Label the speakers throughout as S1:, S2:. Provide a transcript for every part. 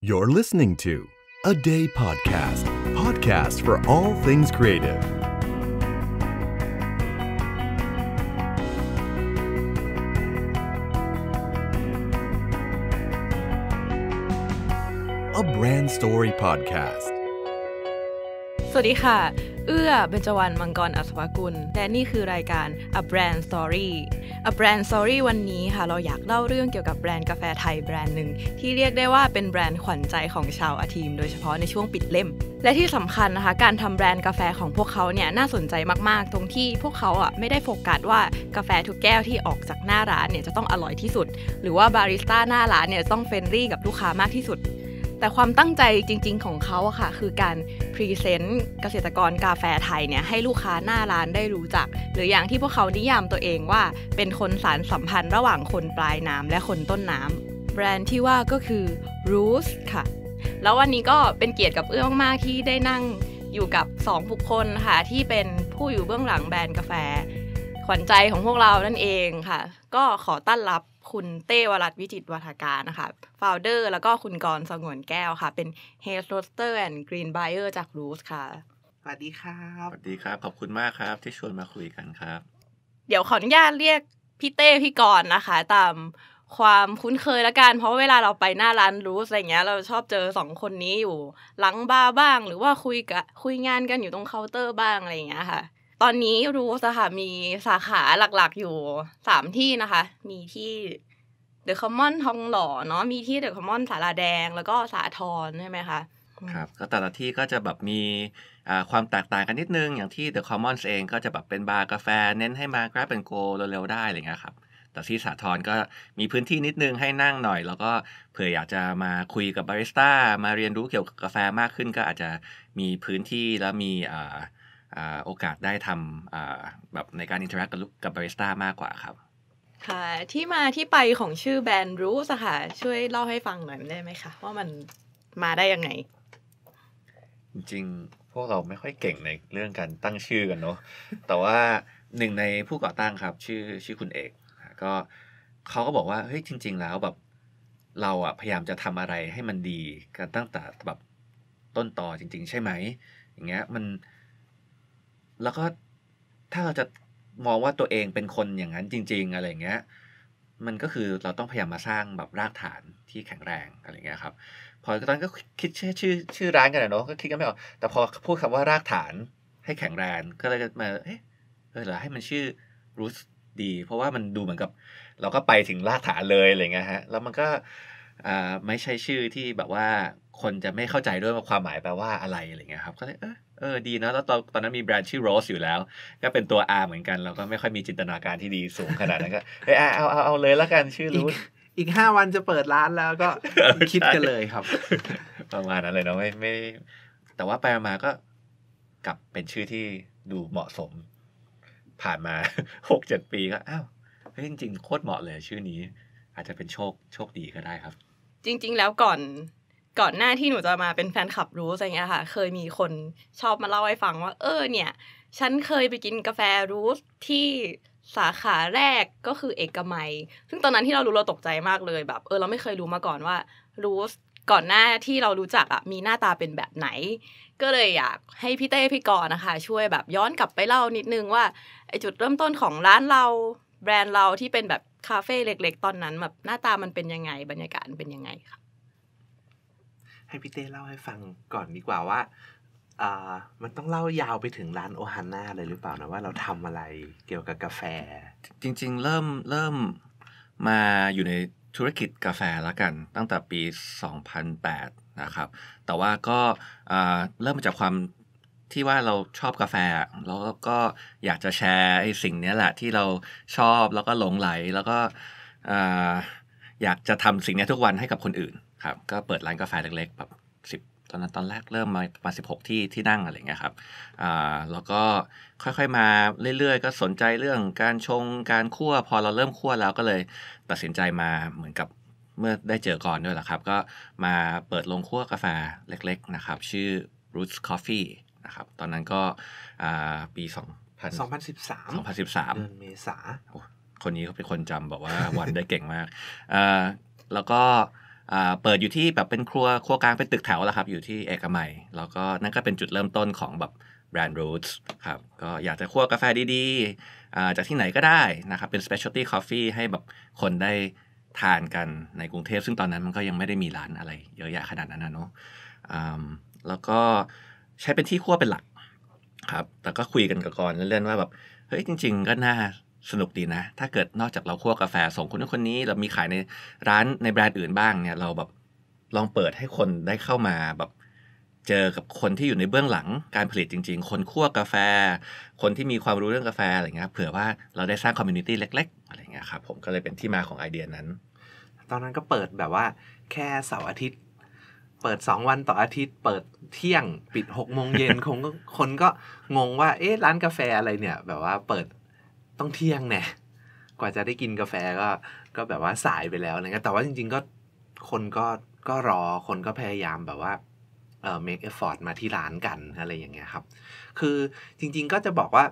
S1: You're listening to A Day Podcast, podcast for all things creative. a brand story podcast
S2: สวัสดีค่ะ เอื้อเบญจวรรณมังกรอัศวกุลและนี่คือรายการ A Brand Story A Brand Story วันนี้ค่ะเราอยากเล่าเรื่องเกี่ยวกับแบรนด์กาแฟไทยแบรนด์หนึ่ง ที่เรียกได้ว่าเป็นแบรนด์ขวัญใจของชาวอาทีมโดยเฉพาะในช่วงปิดเล่ม และที่สำคัญนะคะการทำแบรนด์กาแฟของพวกเขาเนี่ยน่าสนใจมากๆ ตรงที่พวกเขาอ่ะไม่ได้โฟกัสว่ากาแฟทุกแก้วที่ออกจากหน้าร้านเนี่ยจะต้องอร่อยที่สุด หรือว่าบาริสต้าหน้าร้านเนี่ยต้องเฟรนลี่กับลูกค้ามากที่สุดแต่ความตั้งใจจริงๆ ของเขาอะค่ะคือการพรีเซนต์เกษตรกรกาแฟไทยเนี่ยให้ลูกค้าหน้าร้านได้รู้จัก หรืออย่างที่พวกเขานิยามตัวเองว่าเป็นคนสารสัมพันธ์ระหว่างคนปลายน้ำและคนต้นน้ำแบรนด์ที่ว่าก็คือ Roos ค่ะ แล้ววันนี้ก็เป็นเกียรติกับเอื้อมากๆที่ได้นั่งอยู่กับ 2 บุคคลค่ะ ที่เป็นผู้อยู่เบื้องหลังแบรนด์กาแฟขวัญใจของพวกเรานั่นเองค่ะ ก็ขอต้อนรับคุณเต้วรัตวิจิตวัฒการนะคะโฟลเดอร์ แล้วก็คุณกรสงวนแก้วค่ะ เป็นเฮโรสเตอร์แอนด์กรีนไบเออร์จากรูสค่ะ สวัสดีครับ
S3: สวัสดีครับ ขอบคุณมากครับที่ชวนมาคุยกันครับ
S2: เดี๋ยวขออนุญาตเรียกพี่เต้พี่กรนะคะ ตามความคุ้นเคยละกัน เพราะเวลาเราไปหน้าร้านรูสอะไรเงี้ย เราชอบเจอสองคนนี้อยู่ หลังบาร์บ้างหรือว่าคุยกับคุยงานกันอยู่ตรงเคาน์เตอร์บ้างอะไรเงี้ยค่ะตอนนี้รู้สค่ะมีสาขาหลักๆ อยู่สามที่นะคะ มีที่เดอะคอมมอนทองหล่อเนาะมีที่เดอะคอมมอนสาราแดง แล้วก็สาทรใช่ไหมคะ
S3: ครับ ก็แต่ละที่ก็จะแบบมีความแตกต่างกันนิดนึงอย่างที่เดอะคอมมอนเองก็จะแบบเป็นบาร์กาแฟเน้นให้มา grab and go เร็วๆ ได้อะไรเงี้ยครับ แต่ที่สาทรก็มีพื้นที่นิดนึงให้นั่งหน่อย แล้วก็เผื่ออยากจะมาคุยกับบาริสต้ามาเรียนรู้เกี่ยวกับกาแฟมากขึ้น ก็อาจจะมีพื้นที่แล้วมีโอกาสได้ทำแบบในการอินเทอร์แอคกับกับบาริสต้ามากกว่าครับ
S2: ค่ะที่มาที่ไปของชื่อแบรนด์รูสค่ะช่วยเล่าให้ฟังหน่อย ได้ไหมคะว่ามันมาได้ยังไงจริง
S3: พวกเราไม่ค่อยเก่งในเรื่องการตั้งชื่อกันเนาะแต่ว่าหนึ่งในผู้ก่อตั้งครับชื่อชื่อคุณเอก ก็เขาก็บอกว่าเฮ้ยจริง ๆ แล้วแบบเราอะพยายามจะทำอะไรให้มันดีกันตั้งแต่แบบต้นต่อจริง ๆใช่ไหมอย่างเงี้ยมันแล้วก็ถ้าเราจะมองว่าตัวเองเป็นคนอย่างนั้นจริง ๆอะไรเงี้ยมันก็คือเราต้องพยายามมาสร้างแบบรากฐานที่แข็งแรงอะไรเงี้ยครับพอตอนก็คิดชื่อชื่อชื่อร้านกันเนาะก็คิดกันไม่ออกแต่พอพูดคำว่ารากฐานให้แข็งแรงก็เลยมาเอ๊ะเออหรอให้มันชื่อรูสดี เพราะว่ามันดูเหมือนกับ เราก็ไปถึงรากฐานเลยอะไรเงี้ยฮะแล้วมันก็อ่าไม่ใช่ชื่อที่แบบว่าคนจะไม่เข้าใจด้วยว่าความหมายแปลว่าอะไรอะไรเงี้ยครับก็เลยเออเออดีนะแล้วตอนตอนนั้นมีแบรนด์ชื่อโรสอยู่แล้ว ก็เป็นตัว R เหมือนกันเราก็ไม่ค่อยมีจินตนาการที่ดีสูงขนาดนั้นก็
S1: เออเอาเอาเอาเลยแล้วกันชื่อรูทอีกห้าวันจะเปิดร้านแล้วก็คิดกันเล
S3: ยครับ ประมาณนั้นเลยเนาะไม่ไม่แต่ว่าไปมาก็กลับเป็นชื่อที่ดูเหมาะสม ผ่านมาหกเจ็ดปีก็อ้าวเฮ้ยจริงๆโคตรเหมาะเลยชื่อนี้ อาจจะเป็นโชคโชคดีก็ได้ครับ
S2: จริง ๆ แล้วก่อนก่อนหน้าที่หนูจะมาเป็นแฟนคลับรู้อะไรเงี้ยค่ะเคยมีคนชอบมาเล่าให้ฟังว่า เออเนี่ยฉันเคยไปกินกาแฟรูสที่สาขาแรกก็คือเอกมัยซึ่งตอนนั้นที่เรารู้เราตกใจมากเลยแบบเออเราไม่เคยรู้มาก่อนว่ารูสก่อนหน้าที่เรารู้จักอ่ะมีหน้าตาเป็นแบบไหน ก็เลยอยากให้พี่เต้พี่กรนะคะ ช่วยแบบย้อนกลับไปเล่านิดนึงว่าไอจุดเริ่มต้นของร้านเรา แบรนด์เราที่เป็นแบบคาเฟ่เล็กๆตอนนั้น แบบหน้าตามันเป็นยังไงบรรยากาศเป็นยังไงค่ะ
S1: ให้พี่เต้เล่าให้ฟังก่อนดีกว่าว่าอามันต้องเล่ายาวไปถึงร้านโอฮาน่าเลยหรือเปล่านะว่าเราทำอะไรเกี่ยวกับกาแฟ
S3: จริงๆเริ่มเริ่มมาอยู่ในธุรกิจกาแฟแล้วกัน ตั้งแต่ปี2008นะครับแต่ว่าก็เริ่มมาจากความที่ว่าเราชอบกาแฟ แล้วก็อยากจะแชร์ไอ้สิ่งนี้แหละที่เราชอบแล้วก็หลงไหลแล้วก็อยากจะทำสิ่งนี้ทุกวันให้กับคนอื่นครับก็เปิดร้านกาแฟเล็กๆแบบสิบตอนนั้นตอนแรกเริ่มมาประมาณสิบหกที่ที่นั่งอะไรเงี้ยครับอ่าแล้วก็ค่อยๆมาเรื่อยๆก็สนใจเรื่องการชงการคั่ว พอเราเริ่มคั่วแล้วก็เลยตัดสินใจมาเหมือนกับเมื่อได้เจอก่อนด้วยแหละครับ ก็มาเปิดโรงคั่วกาแฟเล็กๆนะครับ ชื่อ Roots Coffee นะครับตอนนั้นก็ปี 2 0 2พั3 2013เดือนเมษาคนนี้เขาเป็นคนจำบอกว่าวันได้เก่งมาก แล้วก็เปิดอยู่ที่แบบเป็นครัว ครัวกลางเป็นตึกแถวแล้วครับอยู่ที่เอกมัย แล้วก็นั่นก็เป็นจุดเริ่มต้นของแบบแบรนด์รูทครับก็อยากจะคั่วกาแฟดีๆ จากที่ไหนก็ได้นะครับเป็นปเชียลตี้คอฟฟี่ให้แบบคนได้ทานกันในกรุงเทพซึ่งตอนนั้นมันก็ยังไม่ได้มีร้านอะไรเยอะแยะขนาดนั้นนะเนาะแล้วก็ใช้เป็นที่คั่วเป็นหลักครับแต่ก็คุยกันกับกรเล่นๆว่าแบบ เฮ้ยจริง ๆก็น่าสนุกดีนะ ถ้าเกิดนอกจากเราคั่วกาแฟส่งคนนี้คนนี้เรามีขายในร้านในแบรนด์อื่นบ้างเนี่ยเราแบบลองเปิดให้คนได้เข้ามาแบบ เจอกับคนที่อยู่ในเบื้องหลังการผลิตจริงๆ คนคั่วกาแฟ คนที่มีความรู้เรื่องกาแฟอะไรเงี้ยเผื่อว่าเราได้สร้างคอมมูนิตี้เล็ก ๆ อะไรเงี้ยครับ ผม
S1: ก็เลยเป็นที่มาของไอเดียนั้น ตอนนั้นก็เปิดแบบว่า แค่เสาร์อาทิตย์เปิด 2 วันต่ออาทิตย์ เปิดเที่ยงปิด6กโมงเย็นคงคนก็งงว่าเอ๊ะร้านกาแฟอะไรเนี่ยแบบว่าเปิดต้องเที่ยงแน่กว่าจะได้กินกาแฟก็ก็แบบว่าสายไปแล้วนะครับแต่ว่าจริง ๆ ก็คนก็ก็รอ คนก็พยายามแบบว่าเอ่อ make effort มาที่ร้านกันอะไรอย่างเงี้ยครับ คือจริงๆก็จะบอกว่า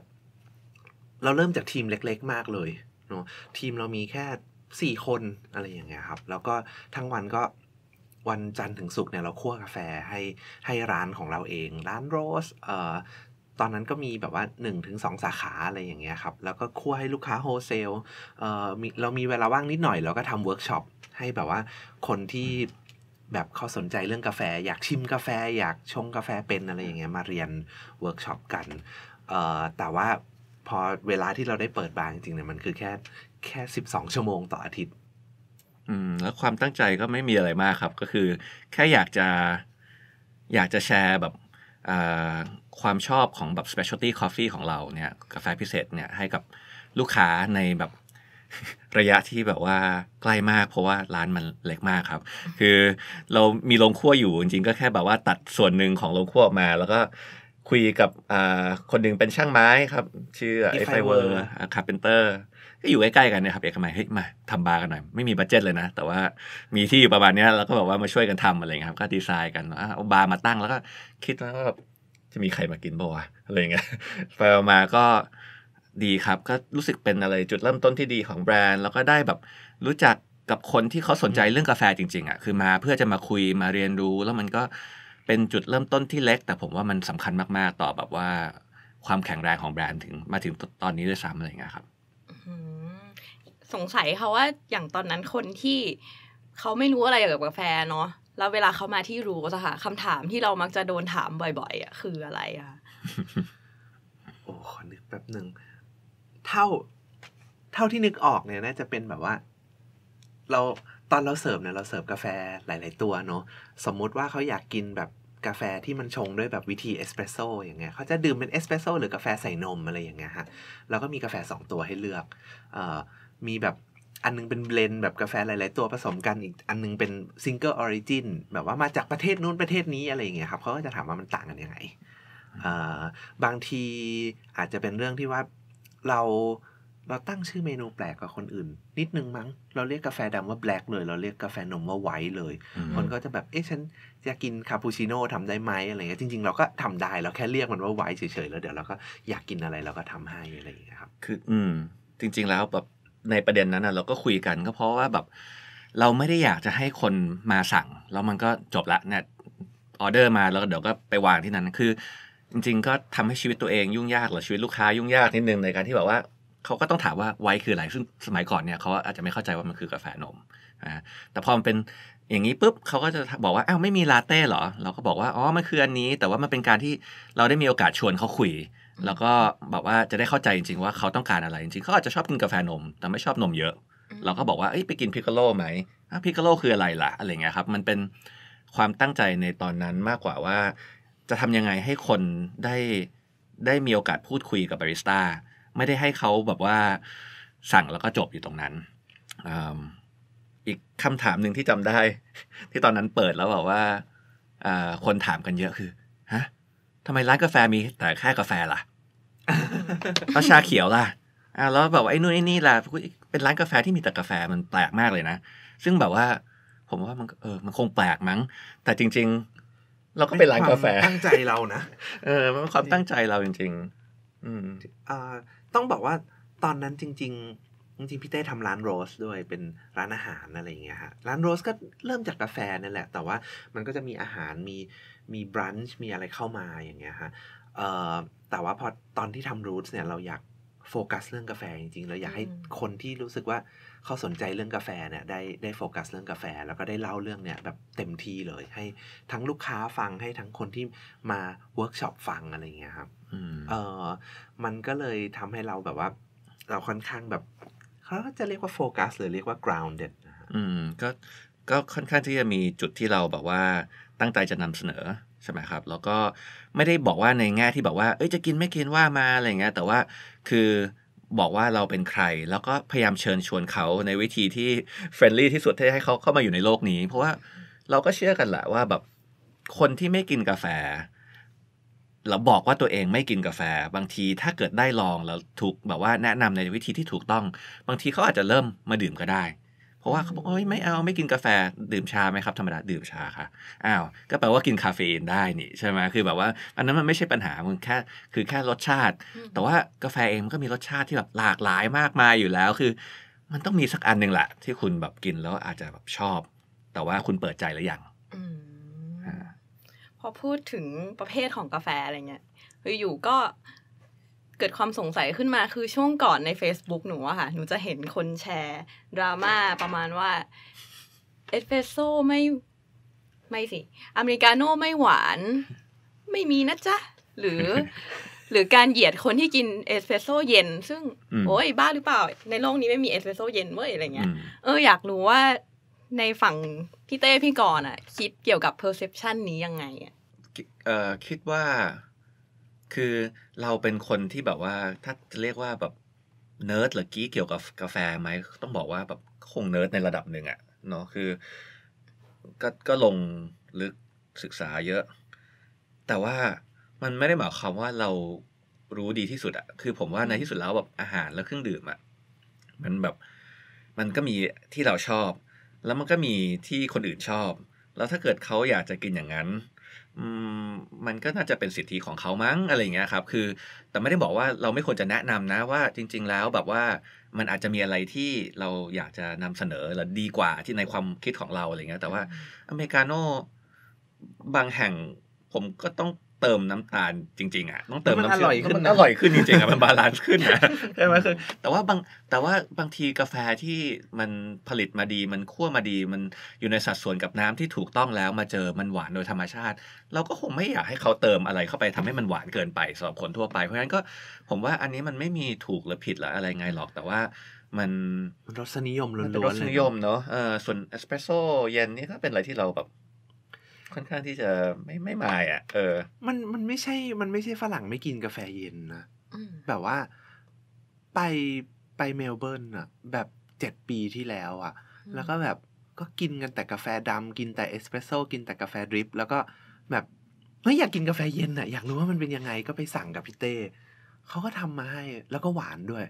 S1: เราเริ่มจากทีมเล็กๆ มากเลยเนาะ ทีมเรามีแค่สี่คนอะไรอย่างเงี้ยครับ แล้วก็ทั้งวันก็วันจันทร์ถึงศุกร์เนี่ยเราคั่วกาแฟให้ให้ร้านของเราเอง ร้านโรสเอ่อตอนนั้นก็มีแบบว่า1งสสาขาอะไรอย่างเงี้ยครับ แล้วก็คั่วให้ลูกค้าโฮเซลเอ่อเรามีเวลาว่างนิดหน่อยเราก็ทำเวิร์กช็อปให้แบบว่าคนที่แบบเขาสนใจเรื่องกาแฟ อยากชิมกาแฟ อยากชงกาแฟเป็นอะไรอย่างเงี้ยมาเรียนเวิร์กช็อปกันเอ่อแต่ว่าพอเวลาที่เราได้เปิดบาร์จริงๆเนี่ยมันคือแค่แค่ 12 ชั่วโมงต่ออาทิตย์ อืม แล้วความตั้งใจก็ไม่มีอะไรมากครับ ก็คือแค่อย
S3: ากจะอยากจะแชร์แบบความชอบของแบบ specialty coffee ของเราเนี่ยกาแฟพิเศษเนี่ยให้กับลูกค้าในแบบระยะที่แบบว่าใกล้มากเพราะว่าร้านมันเล็กมากครับ คือเรามีโรงคั่วอยู่จริงๆก็แค่แบบว่าตัดส่วนหนึ่งของโรงคั่วออกมา แล้วก็คุยกับคนหนึ่งเป็นช่างไม้ครับ ชื่อไอไฟเวอร์คาร์เพนเตอร์ ก็อยู่ใกล้ๆกันนะครับเอกมัยเฮ้ยมาทำบาร์กันหน่อยไม่มีบัตเจ็ตเลยนะแต่ว่ามีที่อยู่ประมาณนี้แล้วก็แบบว่ามาช่วยกันทำอะไรครับก็ดีไซน์กันเอาบาร์มาตั้งแล้วก็คิดว่าแบบจะมีใครมากินบ่วะอะไรเงี้ยไปมาก็ดีครับ ก็รู้สึกเป็นอะไรจุดเริ่มต้นที่ดีของแบรนด์ แล้วก็ได้แบบรู้จักกับคนที่เขาสนใจเรื่องกาแฟจริง ๆอะ่ะคือมาเพื่อจะมาคุยมาเรียนรู้ แล้วมันก็เป็นจุดเริ่มต้นที่เล็ก แต่ผมว่ามันสำคัญมาก ๆ ต่อแบบว่า ความแข็งแรงของแบรนด์ถึงมาถึงตอนนี้ด้วยซ้ำอะไรเงี้ยครับ
S2: สงสัยเขาว่าอย่างตอนนั้นคนที่เขาไม่รู้อะไรเกี่ยวกับกาแฟเนาะแล้วเวลาเขามาที่รู้อะค่ะคำถามที่เรามักจะโดนถามบ่อย ๆอ่ะคืออะไรอ่ะ
S1: โอ้ขอนึกแป๊บหนึ่งเท่าเท่าที่นึกออกเนี่ยน่าจะเป็นแบบว่า เราตอนเราเสิร์ฟเนี่ยเราเสิร์ฟกาแฟหลาย ๆตัวเนาะสมมติว่าเขาอยากกินแบบกาแฟที่มันชงด้วยแบบวิธีเอสเปรสโซ่อย่างเงี้ยเขาจะดื่มเป็นเอสเปรสโซ่หรือกาแฟใส่นมอะไรอย่างเงี้ยฮะแล้วก็มีกาแฟสองตัวให้เลือกอมีแบบอันนึงเป็นเบลนแบบกาแฟหลายๆตัวผสมกันอีกอันนึงเป็นซิงเกิลออริจินแบบว่ามาจากประเทศนู้นประเทศนี้อะไรอย่างเงี้ยครับเขาก็จะถามว่ามันต่างกันยังไงบางทีอาจจะเป็นเรื่องที่ว่าเราเราตั้งชื่อเมนูแปลกกว่าคนอื่น นิดนึงมั้งเราเรียกกาแฟดำว่าแบล็กเลยเราเรียกกาแฟนมว่าไวท์เลย คนก็จะแบบเอ๊ะฉันจะกินคาปูชิโน่ทำได้ไหมอะไรเงี้ยจริงๆเราก็ทำได้เราแค่เรียกมันว่าไวท์เฉย ๆ แล้ว เดี๋ยวเราก็อยากกินอะไรเราก็ทำให้อะไรอย่างเงี้ยครับ คืออืมจริง ๆแล้วแบบในประเด็นนั้นะเรา
S3: ก็คุยกันก็เพราะว่าแบบเราไม่ได้อยากจะให้คนมาสั่งแล้วมันก็จบละเนี่ยออเดอร์มาแล้วเดี๋ยวก็ไปวางที่นั้น คือจริงๆ ก็ทำให้ชีวิตตัวเองยุ่งยากหรือชีวิตลูกค้ายุ่งยากนิดนึงในการที่แบบว่าเขาก็ต้องถามว่าไวคืออะไรซึ่งสมัยก่อนเนี่ยเขาอาจจะไม่เข้าใจว่ามันคือกาแฟนมนะแต่พอมันเป็นอย่างนี้ปุ๊บเขาก็จะบอกว่าอ้าวไม่มีลาเต้เหรอ เราก็บอกว่าอ๋อมันคืออันนี้ แต่ว่ามันเป็นการที่เราได้มีโอกาสชวนเขาคุยแล้วก็แบบว่าจะได้เข้าใจจริงๆว่าเขาต้องการอะไรจริงๆเขาอาจจะชอบกินกาแฟนม แต่ไม่ชอบนมเยอะเราก็บอกว่าไปกินพิกโลไหมพิกโลคืออะไรล่ะอะไรเงี้ยครับมันเป็นความตั้งใจในตอนนั้นมากกว่าว่า จะทำยังไงให้คนได้ได้มีโอกาสพูดคุยกับบาริสต้า ไม่ได้ให้เขาแบบว่าสั่งแล้วก็จบอยู่ตรงนั้นอีกคำถามหนึ่งที่จำได้ที่ตอนนั้นเปิดแล้วบอกว่าคนถามกันเยอะคือฮะทำไมร้านกาแฟมีแต่แค่กาแฟล่ะแล้วชาเขียวล่ะอ่าแล้วแบบว่าไอ้นู่นไอ้นี่ล่ะเป็นร้านกาแฟที่มีแต่กาแฟมันแปลกมากเลยนะ ซึ่งแบบว่าผมว่ามันเออมันคงแปลกมั้ง แต่จริง
S1: ๆ เราก็เป็นร้านกาแฟตั้งใจเรานะ
S3: เออ มันความตั้งใจเราจริง
S1: ๆ อืมอ่าต้องบอกว่าตอนนั้นจริงๆจริงพี่เต้ทำร้านโรสด้วยเป็นร้านอาหารอะไรอย่างเงี้ยฮะ ร้านโรสก็เริ่มจากกาแฟนั่นแหละ แต่ว่ามันก็จะมีอาหารมีมีบรันช์มีอะไรเข้ามาอย่างเงี้ยฮะแต่ว่าพอตอนที่ทำรูทเนี่ยเราอยากโฟกัสเรื่องกาแฟจริงๆเราอยากให้คนที่รู้สึกว่าเขาสนใจเรื่องกาแฟเนี่ยได้ได้โฟกัสเรื่องกาแฟแล้วก็ได้เล่าเรื่องเนี่ยแบบเต็มที่เลย ให้ทั้งลูกค้าฟังให้ทั้งคนที่มาเวิร์กช็อปฟังอะไรเงี้ยครับเออมันก็เลยทำให้เราแบบว่า เราค่อนข้างแบบเขาจะเรียกว่าโฟกัสหรือเรียกว่า grounded นะอืมก็ก็ค่อนข้างที่จะมีจุดที่เราแบบว่า
S3: ตั้งใจจะนำเสนอใช่ไหมครับ แล้วก็ไม่ได้บอกว่าในแง่ที่บอกว่าเอ้ยจะกินไม่กินว่ามาอะไรเงี้ย แต่ว่าคือบอกว่าเราเป็นใคร แล้วก็พยายามเชิญชวนเขาในวิธีที่เฟรนลี่ที่สุดที่ให้เขาเข้ามาอยู่ในโลกนี้ เพราะว่าเราก็เชื่อกันแหละว่าแบบคนที่ไม่กินกาแฟเราบอกว่าตัวเองไม่กินกาแฟ บางทีถ้าเกิดได้ลองแล้วถูกแบบว่าแนะนำในวิธีที่ถูกต้อง บางทีเขาอาจจะเริ่มมาดื่มก็ได้ราะว่าเขาบอกโอ้ยไม่เอาไม่กินกาแฟดื่มชาไหมครับ ธรรมดาดื่มชาค่ะอ้าวก็แปลว่ากินคาเฟอีนได้นี่ ใช่ไหมคือ แบบว่าอันนั้นมันไม่ใช่ปัญหามันแค่คือแค่รสชาติ แต่ว่ากาแฟเองมันก็มีรสชาติที่แบบหลากหลายมากมายอยู่แล้วคือ มันต้องมีสักอันหนึ่งแหละที่คุณแบบกินแล้วอาจจะแบบชอบ แต่ว่าคุณเปิดใจหรือยัง
S2: พอพูดถึงประเภทของกาแฟอะไรเงี้ยคืออยู่ก็เกิดความสงสัยขึ้นมาคือช่วงก่อนใน Facebook หนูอะค่ะ หนูจะเห็นคนแชร์ ดราม่าประมาณว่า เอสเปรสโซ่ไม่ ไม่สิอเมริกาโน่ไม่หวาน ไม่มีนะจ๊ะ หรือ หรือการเหยียดคนที่กินเอสเปรสโซ่เย็น ซึ่ง โอ้ย บ้าหรือเปล่า ในโลกนี้ไม่มีเอสเปรสโซ่เย็นเว้ยอะไรเงี้ยเอออยากรู้ว่าในฝั่งพี่เต้พี่กรณ์อ่ะ คิดเกี่ยวกับเพอร์เซพชันนี้ยังไงอ่ะ
S3: เออคิดว่าคือเราเป็นคนที่แบบว่าถ้าจะเรียกว่าแบบเนิร์ดหรือกี้เกี่ยวกับกาแฟไหมต้องบอกว่าแบบคงเนิร์ดในระดับหนึ่งอะเนาะคือก็ก็ลงลึกศึกษาเยอะ แต่ว่ามันไม่ได้หมายความว่าเรารู้ดีที่สุดอะคือผมว่าในที่สุดแล้วแบบอาหารและเครื่องดื่มอะมันแบบมันก็มีที่เราชอบ แล้วมันก็มีที่คนอื่นชอบ แล้วถ้าเกิดเขาอยากจะกินอย่างนั้นมันก็น่าจะเป็นสิทธิของเขามั้งอะไรอย่างเงี้ยครับ คือแต่ไม่ได้บอกว่าเราไม่ควรจะแนะนำนะว่าจริงๆแล้วแบบว่ามันอาจจะมีอะไรที่เราอยากจะนำเสนอหรือดีกว่าที่ในความคิดของเราอะไรเงี้ย แต่ว่าอเมริกาโน่ บางแห่งผมก็ต้องเติมน้ำตาลจริงๆ อ่ะต้องเติมน้ำเชื่อมขึ้นอร่อยขึ้นจริงๆอ่ะมันบาลานซ์ขึ้นนะใช่ไหมคือแต่ว่าบางแต่ว่าบางทีกาแฟที่มันผลิตมาดีมันคั่วมาดีมันอยู่ในสัดส่วนกับน้ำที่ถูกต้องแล้วมาเจอมันหวานโดยธรรมชาติ เราก็คงไม่อยากให้เขาเติมอะไรเข้าไป ทำให้มันหวานเกินไปสำหรับคนทั่วไปเพราะฉะนั้นก็ผมว่าอันนี้มันไม่มีถูกหรือผิดหรืออะไรไงหรอกแต่ว่าม
S1: ันรสนิยมล
S3: ้วนๆรสนิยมเนาะเออส่วนเอสเปรสโซ่เย็นนี่ก็เป็นอะไรที่เราแบบค่อน
S1: ข้างที่จะไม่ไม่มายอ่ะ เออ มันมันไม่ใช่มันไม่ใช่ฝรั่งไม่กินกาแฟเย็นนะแบบว่าไปไปเมลเบิร์นอ่ะแบบเจ็ดปีที่แล้วอ่ะ แล้วก็แบบก็กินกันแต่กาแฟดำ กินแต่เอสเปรสโซ่กินแต่กาแฟดริป แล้วก็แบบไม่อยากกินกาแฟเย็นอ่ะ อยากรู้ว่ามันเป็นยังไงก็ไปสั่งกับพี่เต้เขาก็ทำมาให้ แล้วก็หวานด้วย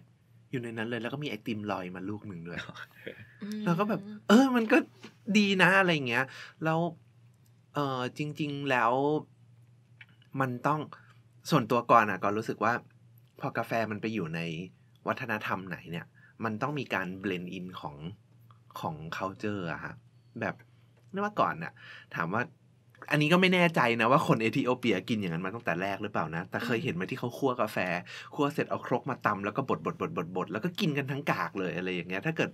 S1: อยู่ในนั้นเลย แล้วก็มีไอติมลอยมาลูกหนึ่งด้วยแล้วก็แบบ เออมันก็ดีนะอะไรเงี้ยแล้วเออจริงๆแล้ว มันต้องส่วนตัวก่อนอ่ะก่อนรู้สึกว่าพอกาแฟมันไปอยู่ในวัฒนธรรมไหนเนี่ย มันต้องมีการเบลนด์อินของ ของเคาเจอร์อะฮะ แบบนึกว่าก่อนอ่ะถามว่าอันนี้ก็ไม่แน่ใจนะว่าคนเอธิโอเปียกินอย่างนั้นมาตั้งแต่แรกหรือเปล่านะ แต่เคยเห็นมาที่เขาคั่วกาแฟ คั่วเสร็จเอาครกมาตำแล้วก็บดบดบดบดบดแล้วก็กินกันทั้งกากเลยอะไรอย่างเงี้ยถ้าเกิด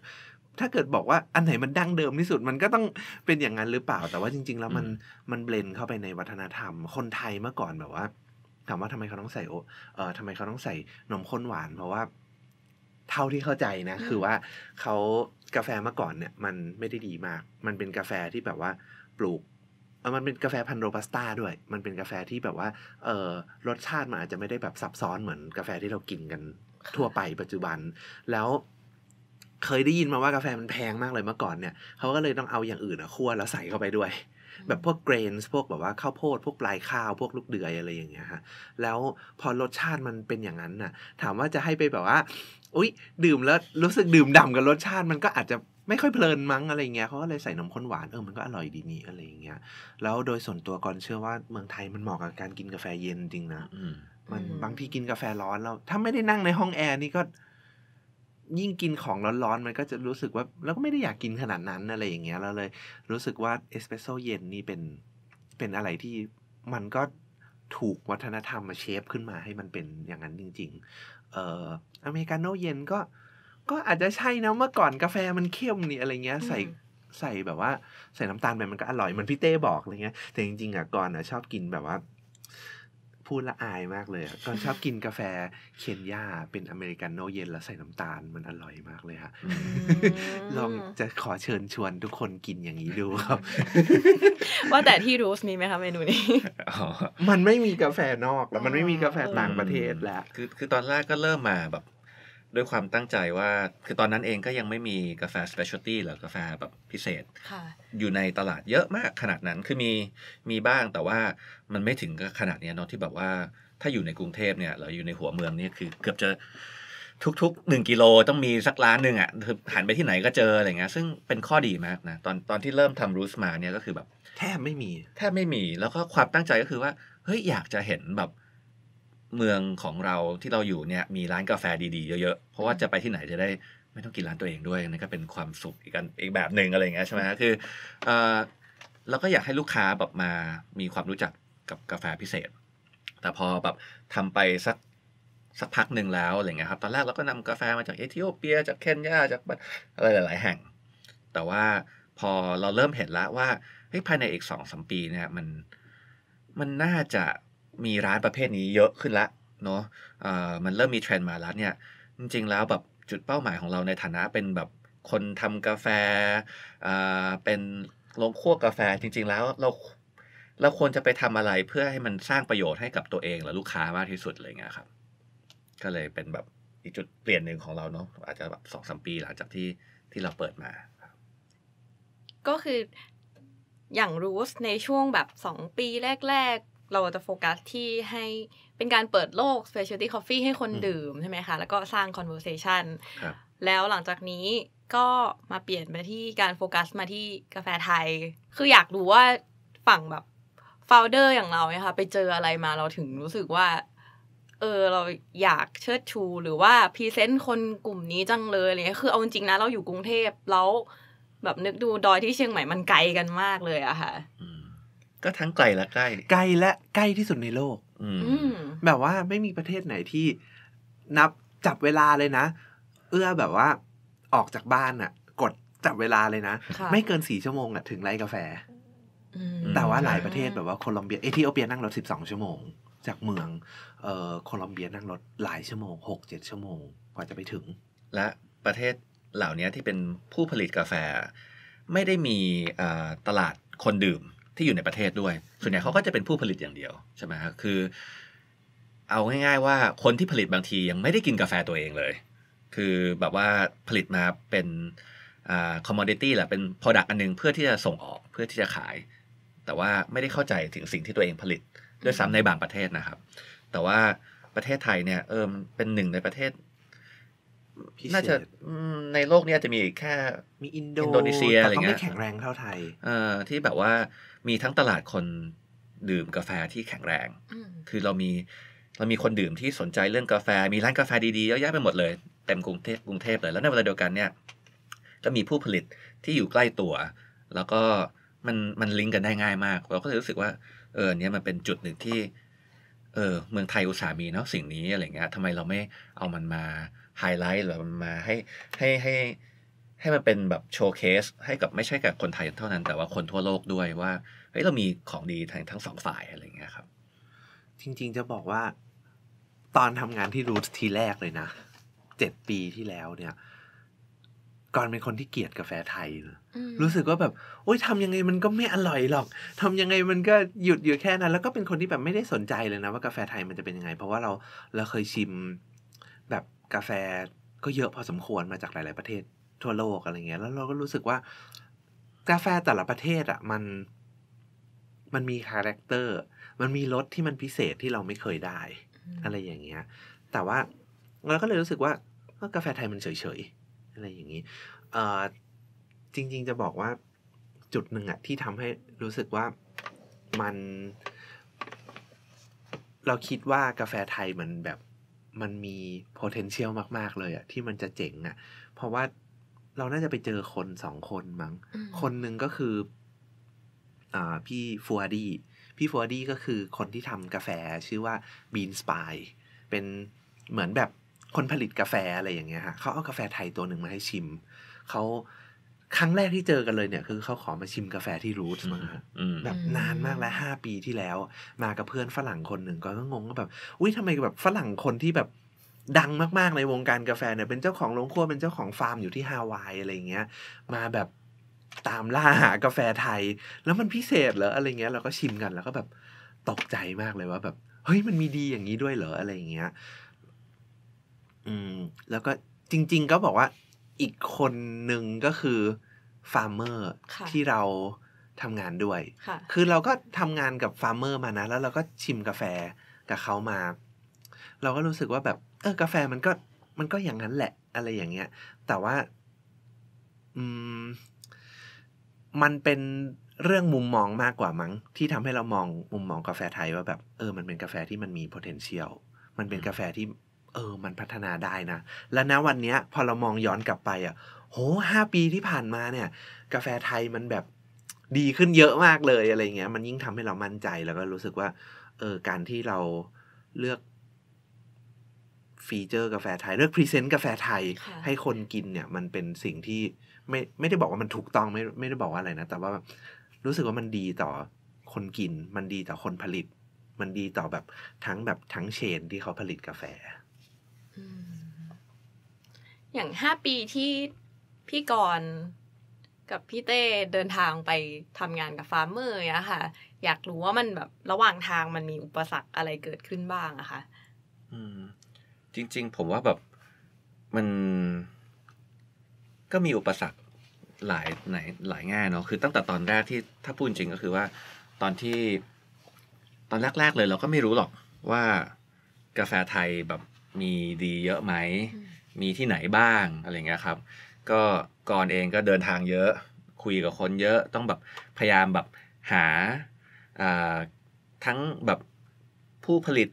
S1: ถ้าเกิดบอกว่าอันไหนมันดั้งเดิมที่สุดมันก็ต้องเป็นอย่างนั้นหรือเปล่า แต่ว่าจริง ๆ แล้วมันมันเบลนเข้าไปในวัฒนธรรม คนไทยเมื่อก่อนแบบว่าถามว่าทำไมเขาต้องใส่โอเออทำไมเขาต้องใส่นมข้นหวาน เพราะว่า เท่าที่เข้าใจนะ คือว่าเขากาแฟเมื่อก่อนเนี่ยมันไม่ได้ดีมาก มันเป็นกาแฟที่แบบว่า ปลูกมันเป็นกาแฟพันโรบัสต้าด้วย มันเป็นกาแฟที่แบบว่า เออรสชาติมันอาจจะไม่ได้แบบซับซ้อนเหมือนกาแฟที่เรากินกัน ทั่วไปปัจจุบันแล้วเคยได้ยินมาว่ากาแฟมันแพงมากเลยเมื่อก่อนเนี่ยเขาก็เลยต้องเอาอย่างอื่นอะคั่วแล้วใส่เข้าไปด้วย แบบพวกเกรนส์พวกแบบว่าข้าวโพดพวกปลายข้าวพวกลูกเดือยอะไรอย่างเงี้ยฮะแล้วพอรสชาติมันเป็นอย่างนั้นน่ะถามว่าจะให้ไปแบบว่า อุ้ยดื่มแล้วรู้สึกดื่มดำกับรสชาติมันก็อาจจะไม่ค่อยเพลินมั้งอะไรเงี้ยเขาก็เลยใส่นมข้นหวานเออมันก็อร่อยดีนี่อะไรอย่างเงี้ยแล้วโดยส่วนตัวก่อนเชื่อว่าเมืองไทยมันเหมาะกับการกินกาแฟเย็นจริงนะมันบางทีกินกาแฟร้อนแล้วถ้าไม่ได้นั่งในห้องแอร์นี่ก็ยิ่งกินของร้อนๆมันก็จะรู้สึกว่าเราก็ไม่ได้อยากกินขนาดนั้นอะไรอย่างเงี้ยเราเลยรู้สึกว่าเอสเปรสโซเย็นนี่เป็น เป็นอะไรที่มันก็ถูกวัฒนธรรมมาเชฟขึ้นมาให้มันเป็นอย่างนั้นจริงๆ เอ่ออเมริกาโน่เย็นก็ก็อาจจะใช่นะเมื่อก่อนกาแฟมันเข้มนี่อะไรเงี้ย ใส่ใส่แบบว่าใส่น้ำตาลไปมันก็อร่อยมันพี่เต้บอกอะไรเงี้ยแต่จริงๆอ่ะก่อนอ่ะชอบกินแบบว่าพูดละอายมากเลย ก่อนชอบกินกาแฟเคนยาเป็นอเมริกาโนเย็น แล้วใส่น้ำตาล มันอร่อยมากเลยฮะ ลองจะขอเชิญชวนทุกคนกินอย่างนี้ดูครับ
S2: ว่าแต่ที่รูสมีไหมคะเมนูนี้
S1: มันไม่มีกาแฟนอก แล้วมันไม่มีกาแฟต่างประเทศแล้ว ค
S3: ือคือตอนแรกก็เริ่มมาแบบด้วยความตั้งใจว่า คือตอนนั้นเองก็ยังไม่มีกาแฟสเปเชียลตี้หรือกาแฟแบบพิเศษอยู่ในตลาดเยอะมากขนาดนั้นคือมีมีบ้างแต่ว่ามันไม่ถึงขนาดนี้เนาะที่แบบว่าถ้าอยู่ในกรุงเทพเนี่ย เราอยู่ในหัวเมืองนี่คือเกือบจะทุกๆหนึ่งกิโลต้องมีสักร้านหนึ่งอะ่ะหันไปที่ไหนก็เจออะไรเงี้ยซึ่งเป็นข้อดีมากนะตอนตอนที่เริ่มทำรูสมาเนี่ยก็คือแบบ
S1: แทบไม่มี แทบไ
S3: ม่มีแล้วก็ความตั้งใจก็คือว่าเฮ้ยอยากจะเห็นแบบเมืองของเราที่เราอยู่เนี่ยมีร้านกาแฟดี ๆเยอะๆเพราะว่าจะไปที่ไหนจะได้ ไม่ต้องกินร้านตัวเองด้วยนั่นก็เป็นความสุขอีกันอีกแบบหนึ่งอะไรเงี้ยใช่ไหมคือเออเราก็อยากให้ลูกค้าแบบมามีความรู้จักกับกาแฟพิเศษ แต่พอแบบทำไปสักสักพักหนึ่งแล้วอะไรเงี้ยครับ ตอนแรกเราก็นำกาแฟมาจากเอธิโอเปีย จากเคนยาจากอะไรหลายๆแห่ง แต่ว่าพอเราเริ่มเห็นแล้วว่าเฮ้ยภายในอีกสองสมปีเนี่ยมันมันน่าจะมีร้านประเภทนี้เยอะขึ้นละเนาะมันเริ่มมีเทรนด์มาแล้วเนี่ย จริงๆแล้วแบบจุดเป้าหมายของเราในฐานะเป็นแบบคนทำกาแฟ เป็นโรงคั่วกาแฟจริง ๆ แล้วเราเราควรจะไปทำอะไรเพื่อให้มันสร้างประโยชน์ให้กับตัวเอง และลูกค้ามากที่สุดเลยเงี้ยครับก็เลยเป็นแบบอีกจุดเปลี่ยนหนึ่งของเราเนาะอาจจะแบบสองสมปีหลังจากที่ที่เราเปิดมา
S2: ก็คืออย่างรูสในช่วงแบบสองปีแรกๆ เราจะโฟกัสที่ให้เป็นการเปิดโลก specialty coffee ให้คนดื่มใช่ไหมคะแล้วก็สร้าง conversation แล้วหลังจากนี้ก็มาเปลี่ยนมาที่การโฟกัสมาที่กาแฟไทย คืออยากรู้ว่าฝั่งแบบฟลเดอร์อย่างเราเนี่ยค่ะไปเจออะไรมาเราถึงรู้สึกว่า เออ เราอยากเชิดชู หรือว่าพรีเซนต์คนกลุ่มนี้จังเลยเลียคือเอาจริงนะเราอยู่กรุงเทพแล้ว แบบนึกดูดอยที่เชียงใหม่มันไกลกันมากเลยอะค่ะ
S1: ก็ทั้งไกลและใกล้ไกลและใกล้ที่สุดในโลกแบบว่าไม่มีประเทศไหนที่นับจับเวลาเลยนะเอื้อแบบว่าออกจากบ้านอะกดจับเวลาเลยนะ ไม่เกินสี่ชั่วโมงอะถึงไรกาแฟแต่ว่าหลายประเทศแบบว่าโคลอมเบียเอธิโอเปียนั่งรถสิบสองชั่วโมงจากเมืองเอ่อโคลอมเบีย นั่งรถหลายชั่วโมงหกเจ็ดชั่วโมงกว่าจะไปถึง และประเทศเหล่านี้ที่เป็นผ
S3: ู้ผลิตกาแฟ ไม่ได้มีตลาดคนดื่มที่อยู่ในประเทศด้วย ส่วนใหญ่เขาก็จะเป็นผู้ผลิตอย่างเดียว ใช่ไหมครัคือ เอาง่ายๆว่าคนที่ผลิตบางทียังไม่ได้กินกาแฟตัวเองเลย คือแบบว่าผลิตมาเป็นคอมมอดิตี้แหละเป็นพอร์ u อันนึงเพื่อที่จะส่งออกเพื่อที่จะขายแต่ว่าไม่ได้เข้าใจถึงสิ่งที่ตัวเองผลิต ด้วยซ้ำในบางประเทศนะครับ แต่ว่าประเทศไทยเนี่ยเออเป็นหนึ่งในประเทศ น่าจะในโลกนี้จะมีแค่
S1: มีอินโดนีเซียอะไรเงี้ยแต่ก็ไม่แข็งแรงเท่าไทย
S3: เออที่แบบว่ามีทั้งตลาดคนดื่มกาแฟที่แข็งแรง คือเรามีเรามีคนดื่มที่สนใจเรื่องกาแฟมีร้านกาแฟดีๆเยอะแยะไปหมดเลยเต็มกรุงเทพกรุงเทพเลยแล้วในเวลาเดียวกันเนี่ย ก็มีผู้ผลิตที่อยู่ใกล้ตัว แล้วก็มันมันลิงก์กันได้ง่ายมากเราก็เลยรู้สึกว่าเออเนี้ยมันเป็นจุดหนึ่งที่ เออเมืองไทยอุตสาหมีเนาะสิ่งนี้อะไรเงี้ยทำไมเราไม่เอามันมาไฮไลท์หรือมันมาให้ให้ให้ให้มันเป็นแบบโชว์เคส ให้กับไม่ใช่กับคนไทยเท่านั้นแต่ว่าคนทั่วโลกด้วยว่าเฮ้ยเรามีของดี
S1: ทั้ง ทั้งสองฝ่ายอะไรเงี้ยครับจริงๆจะบอกว่า ตอนทำงานที่รูททีแรกเลยนะเจ็ดปีที่แล้วเนี่ยกอนเป็นคนที่เกลียดกาแฟไทย รู้สึกว่าแบบ โอ๊ยทำยังไงมันก็ไม่อร่อยหรอก ทำยังไงมันก็หยุดอยู่แค่นั้น แล้วก็เป็นคนที่แบบไม่ได้สนใจเลยนะ ว่ากาแฟไทยมันจะเป็นยังไง เพราะว่าเราเราเคยชิมแบบกาแฟก็เยอะพอสมควรมาจากหลาย ๆ ประเทศ ทั่วโลกอะไรเงี้ย แล้วเราก็รู้สึกว่ากาแฟแต่ละประเทศอ่ะมันมันมีคาแรคเตอร์ มันมีรสที่มันพิเศษที่เราไม่เคยได้ อะไรอย่างเงี้ย แต่ว่าเราก็เลยรู้สึกว่ากาแฟไทยมันเฉย ๆอะไรอย่างนี้ เออจริง ๆ จะบอกว่าจุดหนึ่งอะที่ทำให้รู้สึกว่า มัน เราคิดว่ากาแฟไทย มันแบบมันมี potential มากๆ เลยอะที่มันจะเจ๋งอะเพราะว่าเราน่าจะไปเจอคนสองคน มั้ง คนหนึ่งก็คืออพี่ ฟัวดี้พี่ฟัวดี้ก็คือคนที่ทำกาแฟชื่อว่า Bean Spy เป็นเหมือนแบบคนผลิตกาแฟอะไรอย่างเงี้ยฮะเขาเอากาแฟไทยตัวหนึ่งมาให้ชิม เขาครั้งแรกที่เจอกันเลยเนี่ย คือเขาขอมาชิมกาแฟที่รูทมาแบบนานมากแล้วห้าปีที่แล้ว มากับเพื่อนฝรั่งคนหนึ่งก็งงก็แบบอุ้ยทำไมแบบฝรั่งคนที่แบบดังมากๆในวงการกาแฟเนี่ยเป็นเจ้าของโรงครัวเป็นเจ้าของฟาร์มอยู่ที่ฮาวายอะไรเงี้ย มาแบบตามล่าหากาแฟไทย แล้วมันพิเศษเหรออะไรเงี้ยเราก็ชิมกัน แล้วก็แบบตกใจมากเลยว่า แบบเฮ้ยมันมีดีอย่างนี้ด้วยเหรออะไรเงี้ยอืมแล้วก็จริง ๆ ก็บอกว่าอีกคนหนึ่งก็คือฟาร์มเมอร์ ที่เราทำงานด้วย คือเราก็ทำงานกับฟาร์มเมอร์มานะแล้วเราก็ชิมกาแฟกับเขามา เราก็รู้สึกว่าแบบเออกาแฟมันก็มันก็อย่างนั้นแหละอะไรอย่างเงี้ย แต่ว่าอืมมันเป็นเรื่องมุมมองมากกว่ามั้ง ที่ทำให้เรามองมุมมองกาแฟไทยว่าแบบเออมันเป็นกาแฟที่มันมี potential มันเป็นกาแฟที่เออ มันพัฒนาได้นะ และนะวันนี้พอเรามองย้อนกลับไปอะ่ะ โหห้าปีที่ผ่านมาเนี่ย กาแฟไทยมันแบบดีขึ้นเยอะมากเลยอะไรเงี้ย มันยิ่งทำให้เรามั่นใจแล้วก็รู้สึกว่า เออ การที่เราเลือกฟีเจอร์กาแฟไทย เลือกพรีเซนต์กาแฟไทย ให้คนกินเนี่ยมันเป็นสิ่งที่ไม่ไม่ได้บอกว่ามันถูกต้องไม่ไม่ได้บอกว่าอะไรนะ แต่ว่ารู้สึกว่ามันดีต่อคนกิน มันดีต่อคนผลิต มันดีต่อแบบทั้งแบบทั้งเชนที่เขาผลิตกาแฟ
S2: อย่างห้าปีที่พี่กรกับพี่เต้เดินทางไปทำงานกับฟาร์มเมอร์อะค่ะอยากรู้ว่ามันแบบระหว่างทางมันมีอุปสรรคอะไรเกิดขึ้นบ้างอะค่ะ
S1: อืม
S3: จริง ๆ ผมว่าแบบมันก็มีอุปสรรคหลายหลายหลายแง่เนาะคือตั้งแต่ตอนแรกที่ถ้าพูดจริงก็คือว่าตอนที่ตอนแรก ๆ เลยเราก็ไม่รู้หรอกว่ากาแฟไทยแบบมีดีเยอะไหม มีที่ไหนบ้างอะไรเงี้ยครับ ก็ก่อนเองก็เดินทางเยอะ คุยกับคนเยอะ ต้องแบบพยายามแบบหาทั้งแบบผู้ผลิต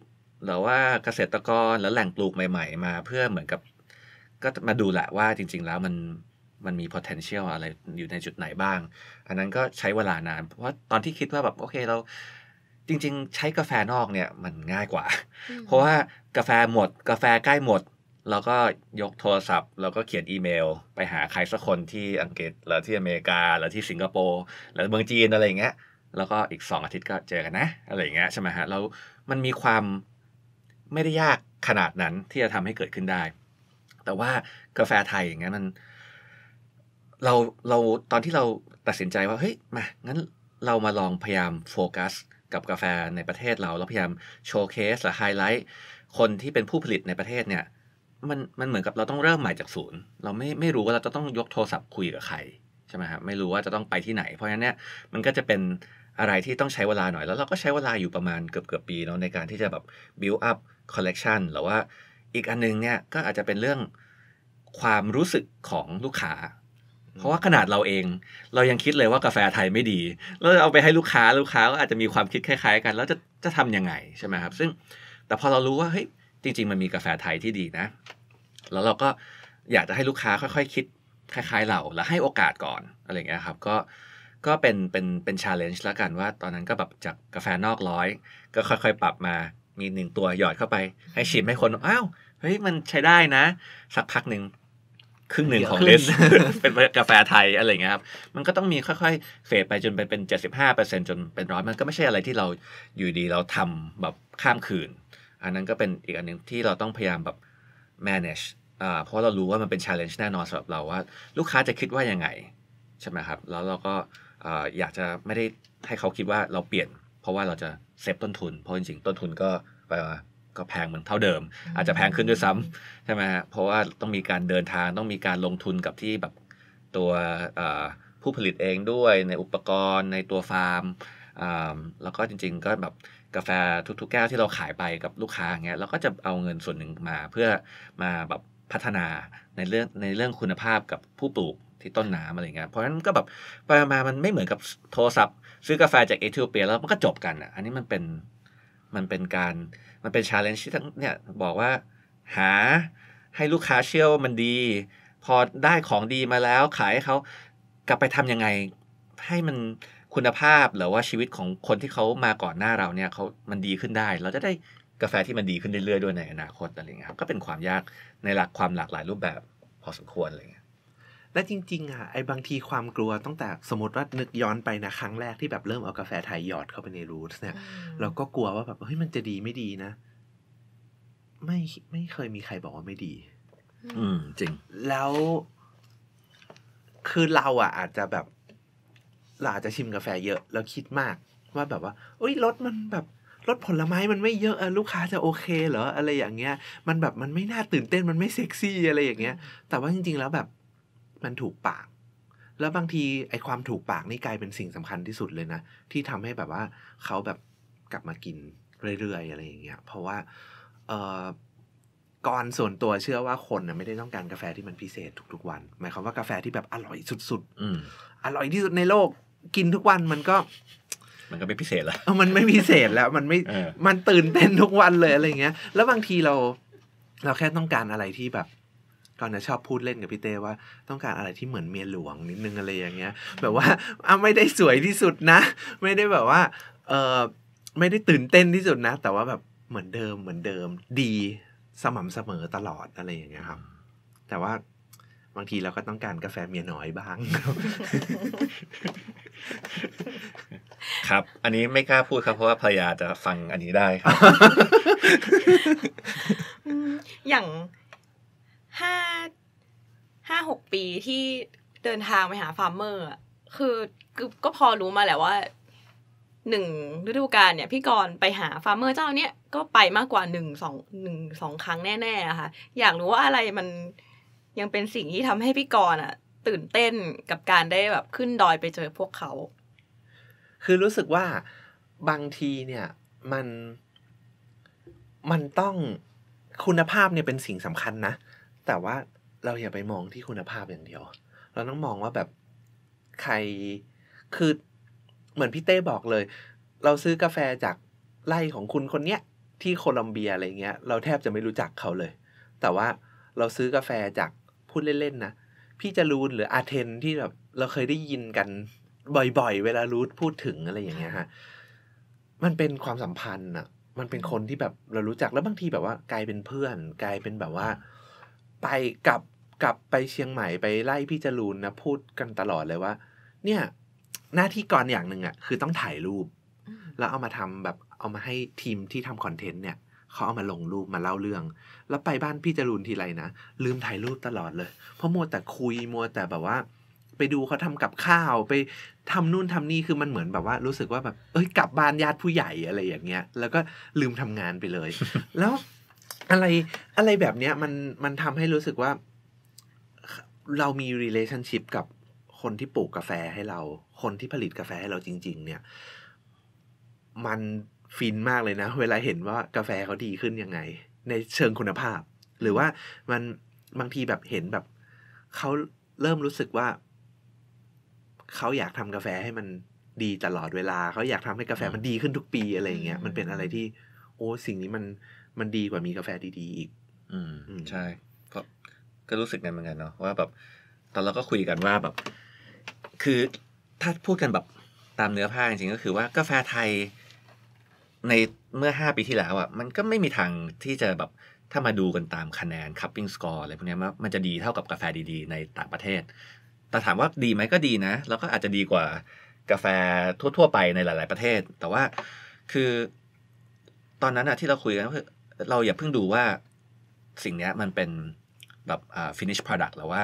S3: หรือว่าเกษตรกรแล้วแหล่งปลูกใหม่ๆมา เพื่อเหมือนกับ ก็มาดูแหละว่าจริงๆแล้วมันมันมี potential อะไรอยู่ในจุดไหนบ้าง อันนั้นก็ใช้เวลานาน เพราะตอนที่คิดว่าแบบโอเคเราจริง ๆ ใช้กาแฟนอกเนี่ยมันง่ายกว่า เพราะว่ากาแฟหมดกาแฟใกล้หมดเราก็ยกโทรศัพท์เราก็เขียนอีเมลไปหาใครสักคนที่อังกฤษหรือที่อเมริกาหรือที่สิงคโปร์หรือเมืองจีนอะไรอย่างเงี้ยแล้วก็อีกสองอาทิตย์ก็เจอกันนะ อะไรอย่างเงี้ยใช่ไหมฮะแล้วมันมีความไม่ได้ยากขนาดนั้นที่จะทำให้เกิดขึ้นได้ แต่ว่ากาแฟไทยอย่างเงี้ยมันเราเราตอนที่เราตัดสินใจว่าเฮ้ยมางั้นเรามาลองพยายามโฟกัสกับกาแฟในประเทศเราแล้วพยายามโชว์เคสหรือไฮไลท์คนที่เป็นผู้ผลิตในประเทศเนี่ยมันมันเหมือนกับเราต้องเริ่มใหม่จากศูนย์ เราไม่ไม่รู้ว่าเราจะต้องยกโทรศัพท์คุยกับใครใช่ไหมครับไม่รู้ว่าจะต้องไปที่ไหน เพราะฉะนั้นเนี่ยมันก็จะเป็นอะไรที่ต้องใช้เวลาหน่อย แล้วเราก็ใช้เวลาอยู่ประมาณเกือบเกือบปีเนาะในการที่จะแบบ build up collection หรือว่าอีกอันนึงเนี่ยก็อาจจะเป็นเรื่องความรู้สึกของลูกค้าเพราะว่าขนาดเราเองเรายังคิดเลยว่ากาแฟไทยไม่ดีเราเอาไปให้ลูกค้าลูกค้าก็อาจจะมีความคิดคล้าย ๆ กันแล้วจะจะทำยังไงใช่ไหมครับซึ่งแต่พอเรารู้ว่าเฮ้ยจริงๆมันมีกาแฟไทยที่ดีนะ แล้วเราก็อยากจะให้ลูกค้าค่อยๆ คิดคล้าย ๆเราแล้วให้โอกาสก่อนอะไรเงี้ยครับก็ก็เป็นเป็นเป็นชาเลนจ์ละกันว่า ตอนนั้นก็แบบจากกาแฟนอกร้อย ก็ค่อยๆปรับมามีหนึ่งตัวหยอดเข้าไป ให้ชิมให้คนอ้าวเฮ้ยมันใช้ได้นะ สักพักหนึ่งครึ่งหนึ่งของเลสเป็นกาแฟไทยอะไรเงี้ยครับมันก็ต้องมีค่อยๆ เฟดไปจนไปเป็น 75%จนเป็นร้อยมันก็ไม่ใช่อะไรที่เราอยู่ดีเราทำแบบข้ามคืน อันนั้นก็เป็นอีกอันหนึ่งที่เราต้องพยายามแบบ manage อ่าเพราะเรารู้ว่ามันเป็น challenge แน่นอนสำหรับเราว่า ลูกค้าจะคิดว่ายังไง ใช่ไหมครับ แล้วเราก็อยากจะไม่ได้ให้เขาคิดว่าเราเปลี่ยน เพราะว่าเราจะเซฟต้นทุน เพราะจริงๆต้นทุนก็ไปมาก็แพงเหมือนเท่าเดิม อาจจะแพงขึ้นด้วยซ้ำใช่ไหมฮะเพราะว่าต้องมีการเดินทางต้องมีการลงทุนกับที่แบบตัวผู้ผลิตเองด้วยในอุปกรณ์ ในตัวฟาร์ม แล้วก็จริงๆ ก็แบบกาแฟทุกๆแก้วที่เราขายไปกับลูกค้าเงี้ยเราก็จะเอาเงินส่วนหนึ่งมาเพื่อมาแบบพัฒนาในเรื่องในเรื่องคุณภาพกับผู้ปลูกที่ต้นน้ำอะไรเงี้ย เพราะฉะนั้นก็แบบไปมามันไม่เหมือนกับโทรศัพท์ซื้อกาแฟจากเอธิโอเปีย แล้วมันก็จบกันอ่ะ อันนี้มันเป็นมันเป็นการมันเป็นชาเลนจ์ที่ทั้งเนี่ยบอกว่าหาให้ลูกค้าเชื่อว่ามันดี พอได้ของดีมาแล้ว ขายให้เขากลับไปทํำยังไงให้มันคุณภาพหรือว่าชีวิตของคนที่เขามาก่อนหน้าเราเนี่ยเขามันดีขึ้นได้ เราจะได้กาแฟที่มันดีขึ้นเรื่อย ๆ ด้วยในอนาคตอะไรเงี้ยครับก็เ
S1: ป็นความยากในหลักความหลากหลายรูปแบบพอสมควรเลยและจริง ๆ อ่ะไอ้บางทีความกลัวตั้งแต่สมมติว่านึกย้อนไปนะ ครั้งแรกที่แบบเริ่มเอากาแฟไทยหยอดเข้าไปในรูทเนี่ย เราก็กลัวว่าแบบ เฮ้ย มันจะดีไม่ดีนะไม่ไม่เคยมีใครบอกว่าไม่ดี อืม จริง แล้ว คือเราอ่ะ อาจจะแบบเราอาจจะชิมกาแฟเยอะแล้วคิดมาก ว่าแบบว่าเอ้ยรสมันแบบรสผลไม้มันไม่เยอะลูกค้าจะโอเคเหรออะไรอย่างเงี้ยมันแบบมันไม่น่าตื่นเต้น มันไม่เซ็กซี่อะไรอย่างเงี้ยแต่ว่าจริง ๆแล้วแบบมันถูกปาก แล้วบางทีไอความถูกปากนี่กลายเป็นสิ่งสำคัญที่สุดเลยนะ ที่ทำให้แบบว่าเขาแบบกลับมากินเรื่อยๆอะไรอย่างเงี้ยเพราะว่าเออก่อนส่วนตัวเชื่อว่าคนนะไม่ได้ต้องการกาแฟที่มันพิเศษทุกๆวัน หมายความว่ากาแฟที่แบบอร่อยสุดๆออร่อยที่สุดในโลกกินทุกวันมันก็ มันก็ไม่พิเศษแล้วมันไม่พิเศษแล้ว มันไม่มันตื่นเต้นทุกวันเลยอะไรเงี้ยแล้วบางทีเราเราแค่ต้องการอะไรที่แบบก่อนนะชอบพูดเล่นกับพี่เต้ว่าต้องการอะไรที่เหมือนเมียหลวง นิดนึง อะไรอย่างเงี้ย แบบว่าอ่ะไม่ได้สวยที่สุดนะ ไม่ได้แบบว่า เออไม่ได้ตื่นเต้นที่สุดนะ แต่ว่าแบบ เหมือนเดิมเหมือนเดิม ดีสม่ำเสมอตลอดอะไร อย่างเงี้ยครับ แต่ว่าบางทีเราก็ต้องการกาแฟเมียน้อยบ้างครับ อันนี้ไม่กล้าพูด
S3: ครับเพราะว่าภรรยาจะฟังอันนี้ได้ครับ
S2: อย่างห้าห้าหกปีที่เดินทางไปหาฟาร์มเมอร์คือคือก็พอรู้มาแหละว่าหนึ่งฤดูกาลเนี่ย พี่กรไปหาฟาร์มเมอร์เจ้าเนี้ยก็ไปมากกว่าหนึ่งสองหนึ่งสองครั้งแน่ๆอะค่ะอยากรู้ว่าอะไรมันยังเป็นสิ่งที่ทำให้พี่กรอ่ะ ตื่นเต้นกับการได้แบบขึ้นดอยไปเจอพวกเขา
S1: คือรู้สึกว่าบางทีเนี่ยมัน มันต้องคุณภาพเนี่ยเป็นสิ่งสำคัญนะแต่ว่าเราอย่าไปมองที่คุณภาพอย่างเดียว เราต้องมองว่าแบบใครคือเหมือนพี่เต้บอกเลย เราซื้อกาแฟจากไล่ของคุณคนเนี้ยที่โคลอมเบียอะไรเงี้ยเราแทบจะไม่รู้จักเขาเลย แต่ว่าเราซื้อกาแฟจากพูดเล่นๆนะ พี่จรูนหรืออาเทนที่แบบเราเคยได้ยินกันบ่อยๆ เวลารูทพูดถึงอะไรอย่างเงี้ยฮะมันเป็นความสัมพันธ์อะมันเป็นคนที่แบบเรารู้จักแล้วบางทีแบบว่ากลายเป็นเพื่อน กลายเป็นแบบว่าไปกลับกลับไปเชียงใหม่ ไปไล่พี่จรูนนะ พูดกันตลอดเลยว่า เนี่ยหน้าที่ก่อนอย่างหนึ่งอะ่ะคือต้องถ่ายรูป แล้วเอามาทำแบบเอามาให้ทีมที่ทำคอนเทนต์เนี่ยเขาเอามาลงรูปมาเล่าเรื่อง แล้วไปบ้านพี่จรูนทีไรนะ ลืมถ่ายรูปตลอดเลยเพราะมัวแต่คุยมัวแต่แบบว่า ไปดูเขาทำกับข้าวไปทำนู่นทำนี่คือมันเหมือนแบบว่ารู้สึกว่าแบบเอ้ยกลับบ้านญาติผู้ใหญ่อะไรอย่างเงี้ยแล้วก็ลืมทำงานไปเลย แล้วอะไรอะไรแบบเนี้ย มันมันทำให้รู้สึกว่า เรามี relationship กับคนที่ปลูกกาแฟให้เรา คนที่ผลิตกาแฟให้เราจริงๆเนี่ย มันฟินมากเลยนะ เวลาเห็นว่ากาแฟเขาดีขึ้นยังไง ในเชิงคุณภาพ หรือว่ามันบางทีแบบเห็นแบบเขาเริ่มรู้สึกว่าเขาอยากทำกาแฟให้มันดีตลอดเวลาเขาอยากทำให้กาแฟมันดีขึ้นทุกปีอะไรอย่างเงี้ยมันเป็นอะไรที่ โอ้สิ่งนี้มันมันดีกว่ามีกาแฟดี ๆอีก อืม
S3: ใช่ก็ก็รู้สึกกันเหมือนกันเนาะว่าแบบ ตอนเราก็คุยกันว่าแบบ คือถ้าพูดกันแบบ ตามเนื้อผ้าจริงๆ ก็คือว่ากาแฟไทย ในเมื่อห้าปีที่แล้วอ่ะมันก็ไม่มีทางที่จะแบบถ้ามาดูกันตามคะแนนคัพปิ้งสกอร์อะไรพวกนี้มันจะดีเท่ากับกาแฟดี ๆ ในต่างประเทศ แต่ถามว่าดีไหมก็ดีนะแล้วก็อาจจะดีกว่ากาแฟทั่วๆไปในหลาย ๆประเทศ แต่ว่าคือ ตอนนั้นอะที่เราคุยกันก็คือเราอย่าเพิ่งดูว่าสิ่งนี้มันเป็นแบบอ่า finish product หรือว่า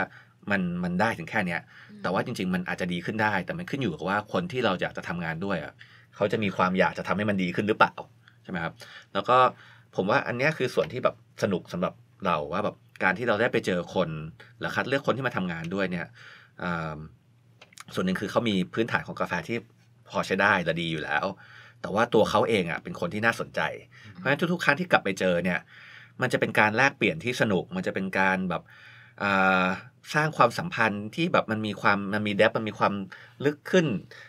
S3: มันมันได้ถึงแค่เนี้ย แต่ว่าจริงๆ มันอาจจะดีขึ้นได้ แต่มันขึ้นอยู่กับว่าคนที่เราอยากจะทำงานด้วยอ่ะเขาจะมีความอยากจะทำให้มันดีขึ้นหรือเปล่าใช่ไหมครับแล้วก็ผมว่าอันนี้คือส่วนที่แบบสนุกสำหรับเราว่า แบบ การที่เราได้ไปเจอคนหรือคัดเลือกคนที่มาทำงานด้วยเนี่ยส่วนหนึ่งคือเขามีพื้นฐานของกาแฟที่พอใช้ได้และดีอยู่แล้วแต่ว่าตัวเขาเองอ่ะเป็นคนที่น่าสนใจ เพราะฉะนั้นทุก ๆ ครั้งที่กลับไปเจอเนี่ย มันจะเป็นการแลกเปลี่ยนที่สนุก มันจะเป็นการแบบสร้างความสัมพันธ์ที่แบบมันมีความมันมีเดฟมันมีความลึกขึ้น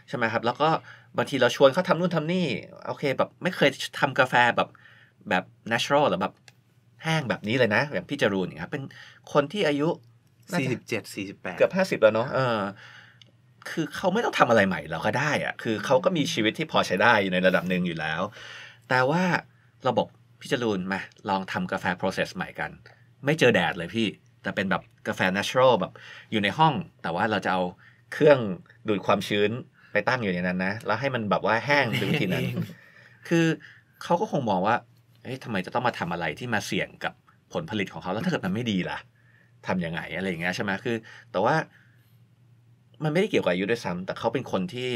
S3: ใช่ไหมครับแล้วก็บางทีเราชวนเขาทำนู่นทำนี่โอเคแบบไม่เคยทำกาแฟแบบแบบ natural หรือแบบแห้งแบบนี้เลยนะอย่างพี่จรูนย่างเครับเป็นคนที่อายุสี่สิบเจ็ดสี่สิบแปดเกือบห้าสิบแล้วเนาะเคือเขาไม่ต้องทำอะไรใหม่ เราก็ได้อะคือเขาก็มีชีวิตที่พอใช้ได้อยู่ในระดับหนึ่งอยู่แล้ว แต่ว่าเราบอกพี่จรูนมาลองทำกาแฟ process ใหม่กัน ไม่เจอแดดเลยพี่ แต่เป็นแบบกาแฟ natural แบบ อยู่ในห้อง แต่ว่าเราจะเอาเครื่องดูดความชื้นไปตั้งอยู่ในนั้นนะ แล้วให้มันแบบว่าแห้งดูทีนั้น คือเขาก็คงมองว่าเฮ้ยทำไมจะต้องมาทำอะไรที่มาเสี่ยงกับผลผลิตของเขาแล้วถ้าเกิดมันไม่ดีล่ะทำยังไง อะไรอย่างเงี้ยใช่ไหมคือ แต่ว่ามันไม่ได้เกี่ยวกับอายุด้วยซ้ำแต่เขาเป็นคนที่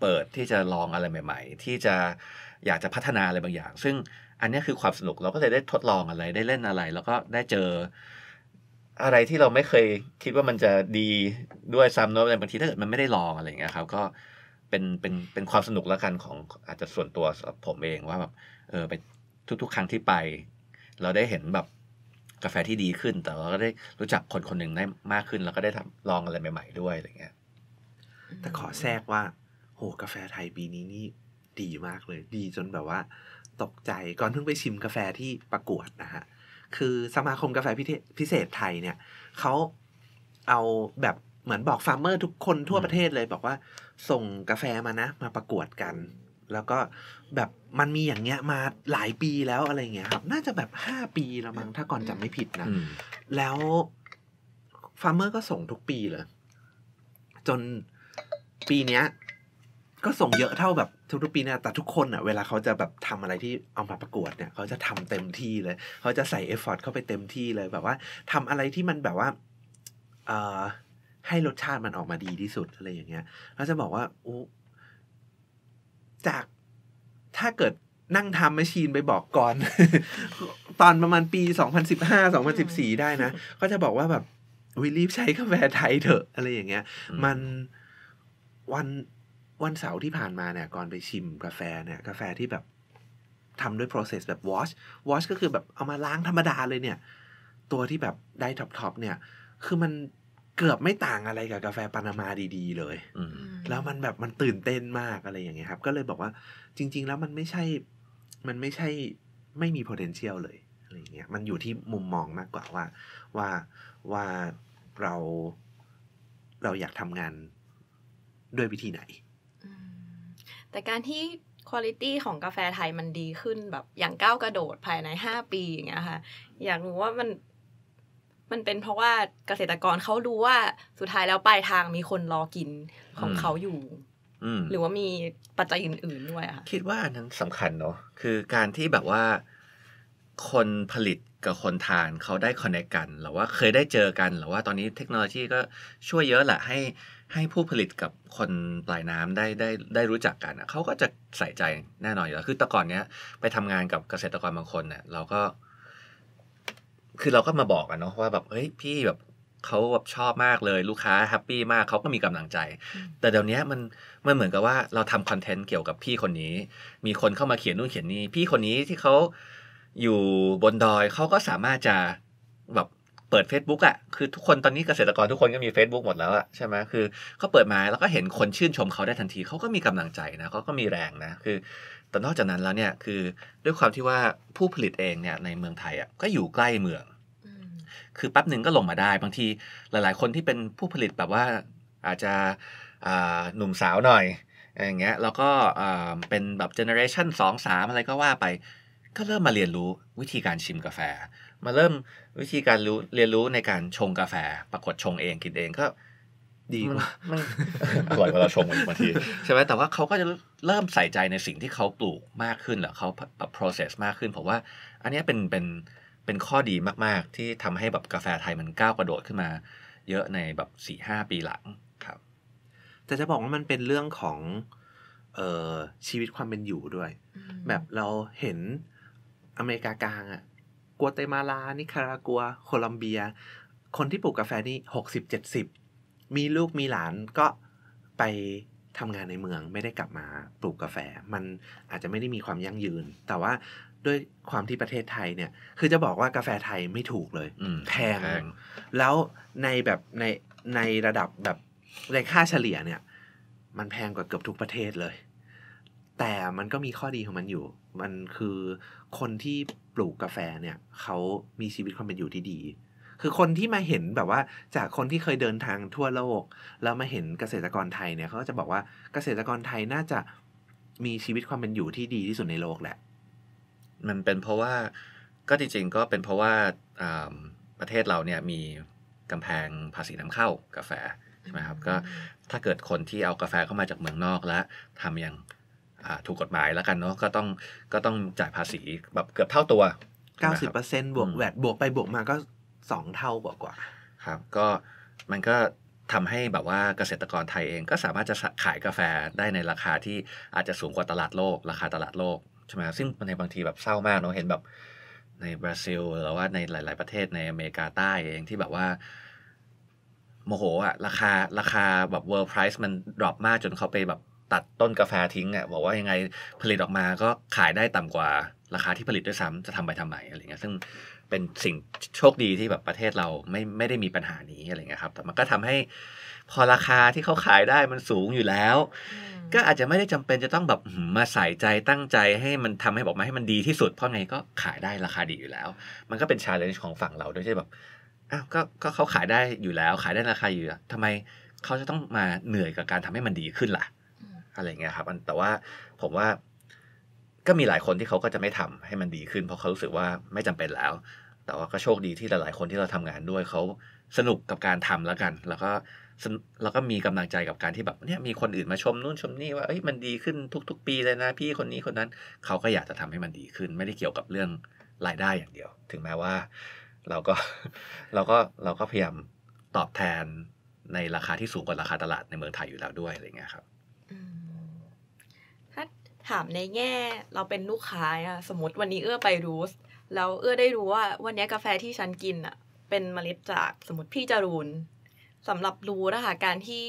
S3: เปิดที่จะลองอะไรใหม่ ๆ ที่จะอยากจะพัฒนาอะไรบางอย่าง ซึ่งอันนี้คือความสนุกเราก็เลยได้ทดลองอะไร ได้เล่นอะไร แล้วก็ได้เจออะไรที่เราไม่เคยคิดว่ามันจะดีด้วยซ้ำเนอะบางทีถ้าเกิดมันไม่ได้ลองอะไรอย่างเงี้ยครับก็เป็นเป็นเป็นความสนุกแล้วกันของอาจจะส่วนตัวผมเองว่าแบบเออไปทุก ๆ ครั้งที่ไป เราได้เห็นแบบกาแฟที่ดีขึ้น แต่เราก็ได้รู้จักคนคนหนึ่งได้มากขึ้นแล้วก็ได้ทำลองอะไรใหม่ๆด้วยอะไรเงี้ย
S1: แต่ขอแทรกว่าโหกาแฟไทยปีนี้นี่ ดีมากเลย ดีจนแบบว่า ตกใจก่อนเพิ่งไปชิมกาแฟที่ประกวด นะฮะ คือสมาคมกาแฟพิเศษไทยเนี่ยเขาเอาแบบเหมือนบอกฟาร์มเมอร์ทุกคนทั่วประเทศเลย บอกว่าส่งกาแฟมานะ มาประกวดกันแล้วก็แบบมันมีอย่างเงี้ยมาหลายปีแล้วอะไรเงี้ยครับ น่าจะแบบห้าปีแล้วมั้งถ้าก่อนจำไม่ผิดนะแล้วฟาร์มเมอร์ก็ส่งทุกปีเลย จนปีเนี้ย ก็ส่งเยอะเท่าแบบทุกๆปีนะแต่ทุกคนอ่ะเวลาเขาจะแบบทำอะไรที่เอามาประกวดเนี่ยเขาจะทำเต็มที่เลยเขาจะใส่เอฟเฟอร์ตเข้าไปเต็มที่เลยแบบว่าทำอะไรที่มันแบบว่าเอ่อให้รสชาติมันออกมาดีที่สุดอะไรอย่างเงี้ยเราจะบอกว่าอูจากถ้าเกิดนั่งทำมชชีนไปบอกก่อน ตอนประมาณปี 2015 2014 ได้นะ ก็จะบอกว่าแบบวิรีบใช้กาแฟไทยเถอะ อะไรอย่างเงี้ย มันวันวันเสาร์ที่ผ่านมาเนี่ยก่อนไปชิมกาแฟเนี่ย กาแฟที่แบบทำด้วย process แบบ wash wash ก็คือแบบเอามาล้างธรรมดาเลยเนี่ย ตัวที่แบบได้ท็อปทอปเนี่ย คือมันเกือบไม่ต่างอะไรกับกาแฟปานามาดีๆ เลย แล้วมันแบบมันตื่นเต้นมากอะไรอย่างเงี้ยครับ ก็เลยบอกว่าจริง ๆ แล้วมันไม่ใช่ มันไม่ใช่ไม่มี potential เลยอะไรเงี้ย มันอยู่ที่มุมมองมากกว่าว่าว่าว่าเราเราอยากทำงานด้วยวิธีไหน
S2: แต่การที่คุณลิตี้ของกาแฟไทยมันดีขึ้นแบบอย่างก้าวกระโดดภายใน 5 ปีอย่างเงี้ยค่ะ อยากรู้ว่ามันมันเป็นเพราะว่าเกษตรกรเขารู้ว่าสุดท้ายแล้วปลายทางมีคนรอกินของเขาอยู่หรือว่ามีปัจจัยอื่นๆด้วยค่ะคิดว่านั้นสำคัญเนาะ
S3: คือการที่แบบว่าคนผลิตกับคนทานเขาได้คอนเนคกันหรือว่าเคยได้เจอกันหรือว่าตอนนี้เทคโนโลยีก็ช่วยเยอะแหละให้ให้ผู้ผลิตกับคนปลายน้ำได้ได้ได้รู้จักกันเขาก็จะใส่ใจแน่นอนอยู่แล้วคือแต่ก่อนเนี้ยไปทำงานกับเกษตรกรบางคนเนี่ยเราก็คือเราก็มาบอกกันเนาะว่าแบบเฮ้ยพี่แบบเขาแบบชอบมากเลยลูกค้าแฮปปี้มากเขาก็มีกำลังใจ แต่เดี๋ยวนี้มันมันเหมือนกับว่าเราทำคอนเทนต์เกี่ยวกับพี่คนนี้ มีคนเข้ามาเขียนนู่นเขียนนี่พี่คนนี้ที่เขาอยู่บนดอยเขาก็สามารถจะแบบเปิด Facebook อะ่ะคือทุกคนตอนนี้เกษตรกรทุกคนก็มี Facebook หมดแล้วอะใช่ไหมคือเขาเปิดมาแล้วก็เห็นคนชื่นชมเขาได้ทันทีเขาก็มีกำลังใจนะเขาก็มีแรงนะคือแต่นอกจากนั้นแล้วเนี่ยคือด้วยความที่ว่าผู้ผลิตเองเนี่ยในเมืองไทยอ่ะก็อยู่ใกล้เมือง คือแป๊บหนึ่งก็ลงมาได้ บางทีหลายๆคนที่เป็นผู้ผลิตแบบว่าอาจจะหนุ่มสาวหน่อยอย่างเงี้ยแล้วก็เป็นแบบเจเนอเรชันสองสามอะไรก็ว่าไป ก็เริ่มมาเรียนรู้วิธีการชิมกาแฟ มาเริ่มวิธีการรู้เรียนรู้ในการชงกาแฟปรากฏชงเองกินเองก็ดีกว่าอร่อยกว่าเราชมอีกบางทีใช่ไหมแต่ว่าเขาก็จะเริ่มใส่ใจในสิ่งที่เขาปลูกมากขึ้นแหละเขาแบบ process มากขึ้นผมว่าอันนี้เป็นเป็นเป็นข้อดีมาก ๆ ที่ทำให้แบบกาแฟไทยมันก้าวกระโดดขึ้นมาเยอะในแบบสี่ห้าปีหลังครับ
S1: แต่จะบอกว่ามันเป็นเรื่องของ เออชีวิตความเป็นอยู่ด้วย แบบเราเห็นอเมริกากลางอะกัวเตมาลา นิคารากัวโคลัมเบีย คนที่ปลูกกาแฟนี่หกสิบเจ็ดสิบมีลูกมีหลานก็ไปทำงานในเมืองไม่ได้กลับมาปลูกกาแฟ มันอาจจะไม่ได้มีความยั่งยืน แต่ว่าด้วยความที่ประเทศไทยเนี่ย คือจะบอกว่ากาแฟไทยไม่ถูกเลย แพง แล้วในแบบในในระดับแบบในค่าเฉลี่ยเนี่ย มันแพงกว่าเกือบทุกประเทศเลย แต่มันก็มีข้อดีของมันอยู่ มันคือคนที่ปลูกกาแฟเนี่ยเขามีชีวิตความเป็นอยู่ที่ดีคือคนที่มาเห็นแบบว่าจากคนที่เคยเดินทางทั่วโลก แล้วมาเห็นเกษตรกรไทยเนี่ยเขาก็จะบอกว่าเกษตรกรไทยน่าจะมีชีวิตความเป็นอยู่ที่ดีที่สุดในโลกแหละมันเป็นเพราะว่าก็จริงๆก็เป็นเพราะว่า
S3: ประเทศเราเนี่ยมีกำแพงภาษีนำเข้ากาแฟใช่ไหมครับก็ถ้าเกิดคนที่เอากาแฟเข้ามาจากเมืองนอกแล้วทำอย่างถูกกฎหมายแล้วกันเนาะก็ต้องก็ต้องจ่ายภาษีแบบเกือบเท่าตัว 90%บวกแวดบวกไปบวกมาก็สองเท่ากว่ากว่าครับก็มันก็ทำให้แบบว่าเกษตรกรไทยเองก็สามารถจะขายกาแฟได้ในราคาที่อาจจะสูงกว่าตลาดโลก ราคาตลาดโลก ใช่ไหมซึ่งในบางทีแบบเศร้ามากเนาะเห็นแบบในบราซิล หรือว่าในหลาย ๆประเทศในอเมริกาใต้เอง ที่แบบว่าโมโหอะราคาราคาแบบ world price มันดรอปมากจนเขาไปแบบตัดต้นกาแฟทิ้งอะบอกว่ายังไงผลิตออกมาก็ขายได้ต่ำกว่าราคาที่ผลิตด้วยซ้ำจะทำไปทำไมอะไรเงี้ยซึ่งเป็นสิ่งโชคดีที่แบบประเทศเราไม่ไม่ได้มีปัญหานี้อะไรเงี้ยครับ แต่มันก็ทำให้พอราคาที่เขาขายได้มันสูงอยู่แล้ว ก็อาจจะไม่ได้จำเป็นจะต้องแบบมาใส่ใจตั้งใจให้มันทำให้บอกมาให้มันดีที่สุด เพราะไงก็ขายได้ราคาดีอยู่แล้ว มันก็เป็นชาเลนจ์ของฝั่งเราด้วยใช่แบบอ้าวก็ก็เขาขายได้อยู่แล้ว ขายได้ราคาอยู่แล้วทำไมเขาจะต้องมาเหนื่อยกับการทำให้มันดีขึ้นล่ะ อะไรเงี้ยครับแต่ว่าผมว่าก็มีหลายคนที่เขาก็จะไม่ทำให้มันดีขึ้น เพราะเขารู้สึกว่าไม่จำเป็นแล้ว แต่ว่าก็โชคดีที่หลายๆคนที่เราทำงานด้วยเขาสนุกกับการทำแล้วกัน แล้วก็แล้วก็มีกำลังใจกับการที่แบบเนี่ยมีคนอื่นมาชมนู่นชมนี่ว่าเอ้ยมันดีขึ้นทุก ๆ ปีเลยนะพี่คนนี้คนนั้นเขาก็อยากจะทำให้มันดีขึ้น ไม่ได้เกี่ยวกับเรื่องรายได้อย่างเดียว ถึงแม้ว่าเราก็เราก็เราก็พยายามตอบแทนในราคาที่สูงกว่าราคาตลาดในเมืองไทยอยู่แล้วด้วยอะไรเงี้ยครับ
S2: ถามในแง่เราเป็นลูกค้าอะสมมติวันนี้เอื้อไปรูสแล้วเอื้อได้รู้ว่าวันนี้กาแฟที่ฉันกินอะเป็นเมล็ดจากสมมติพี่จรูนสำหรับรู้นะคะการที่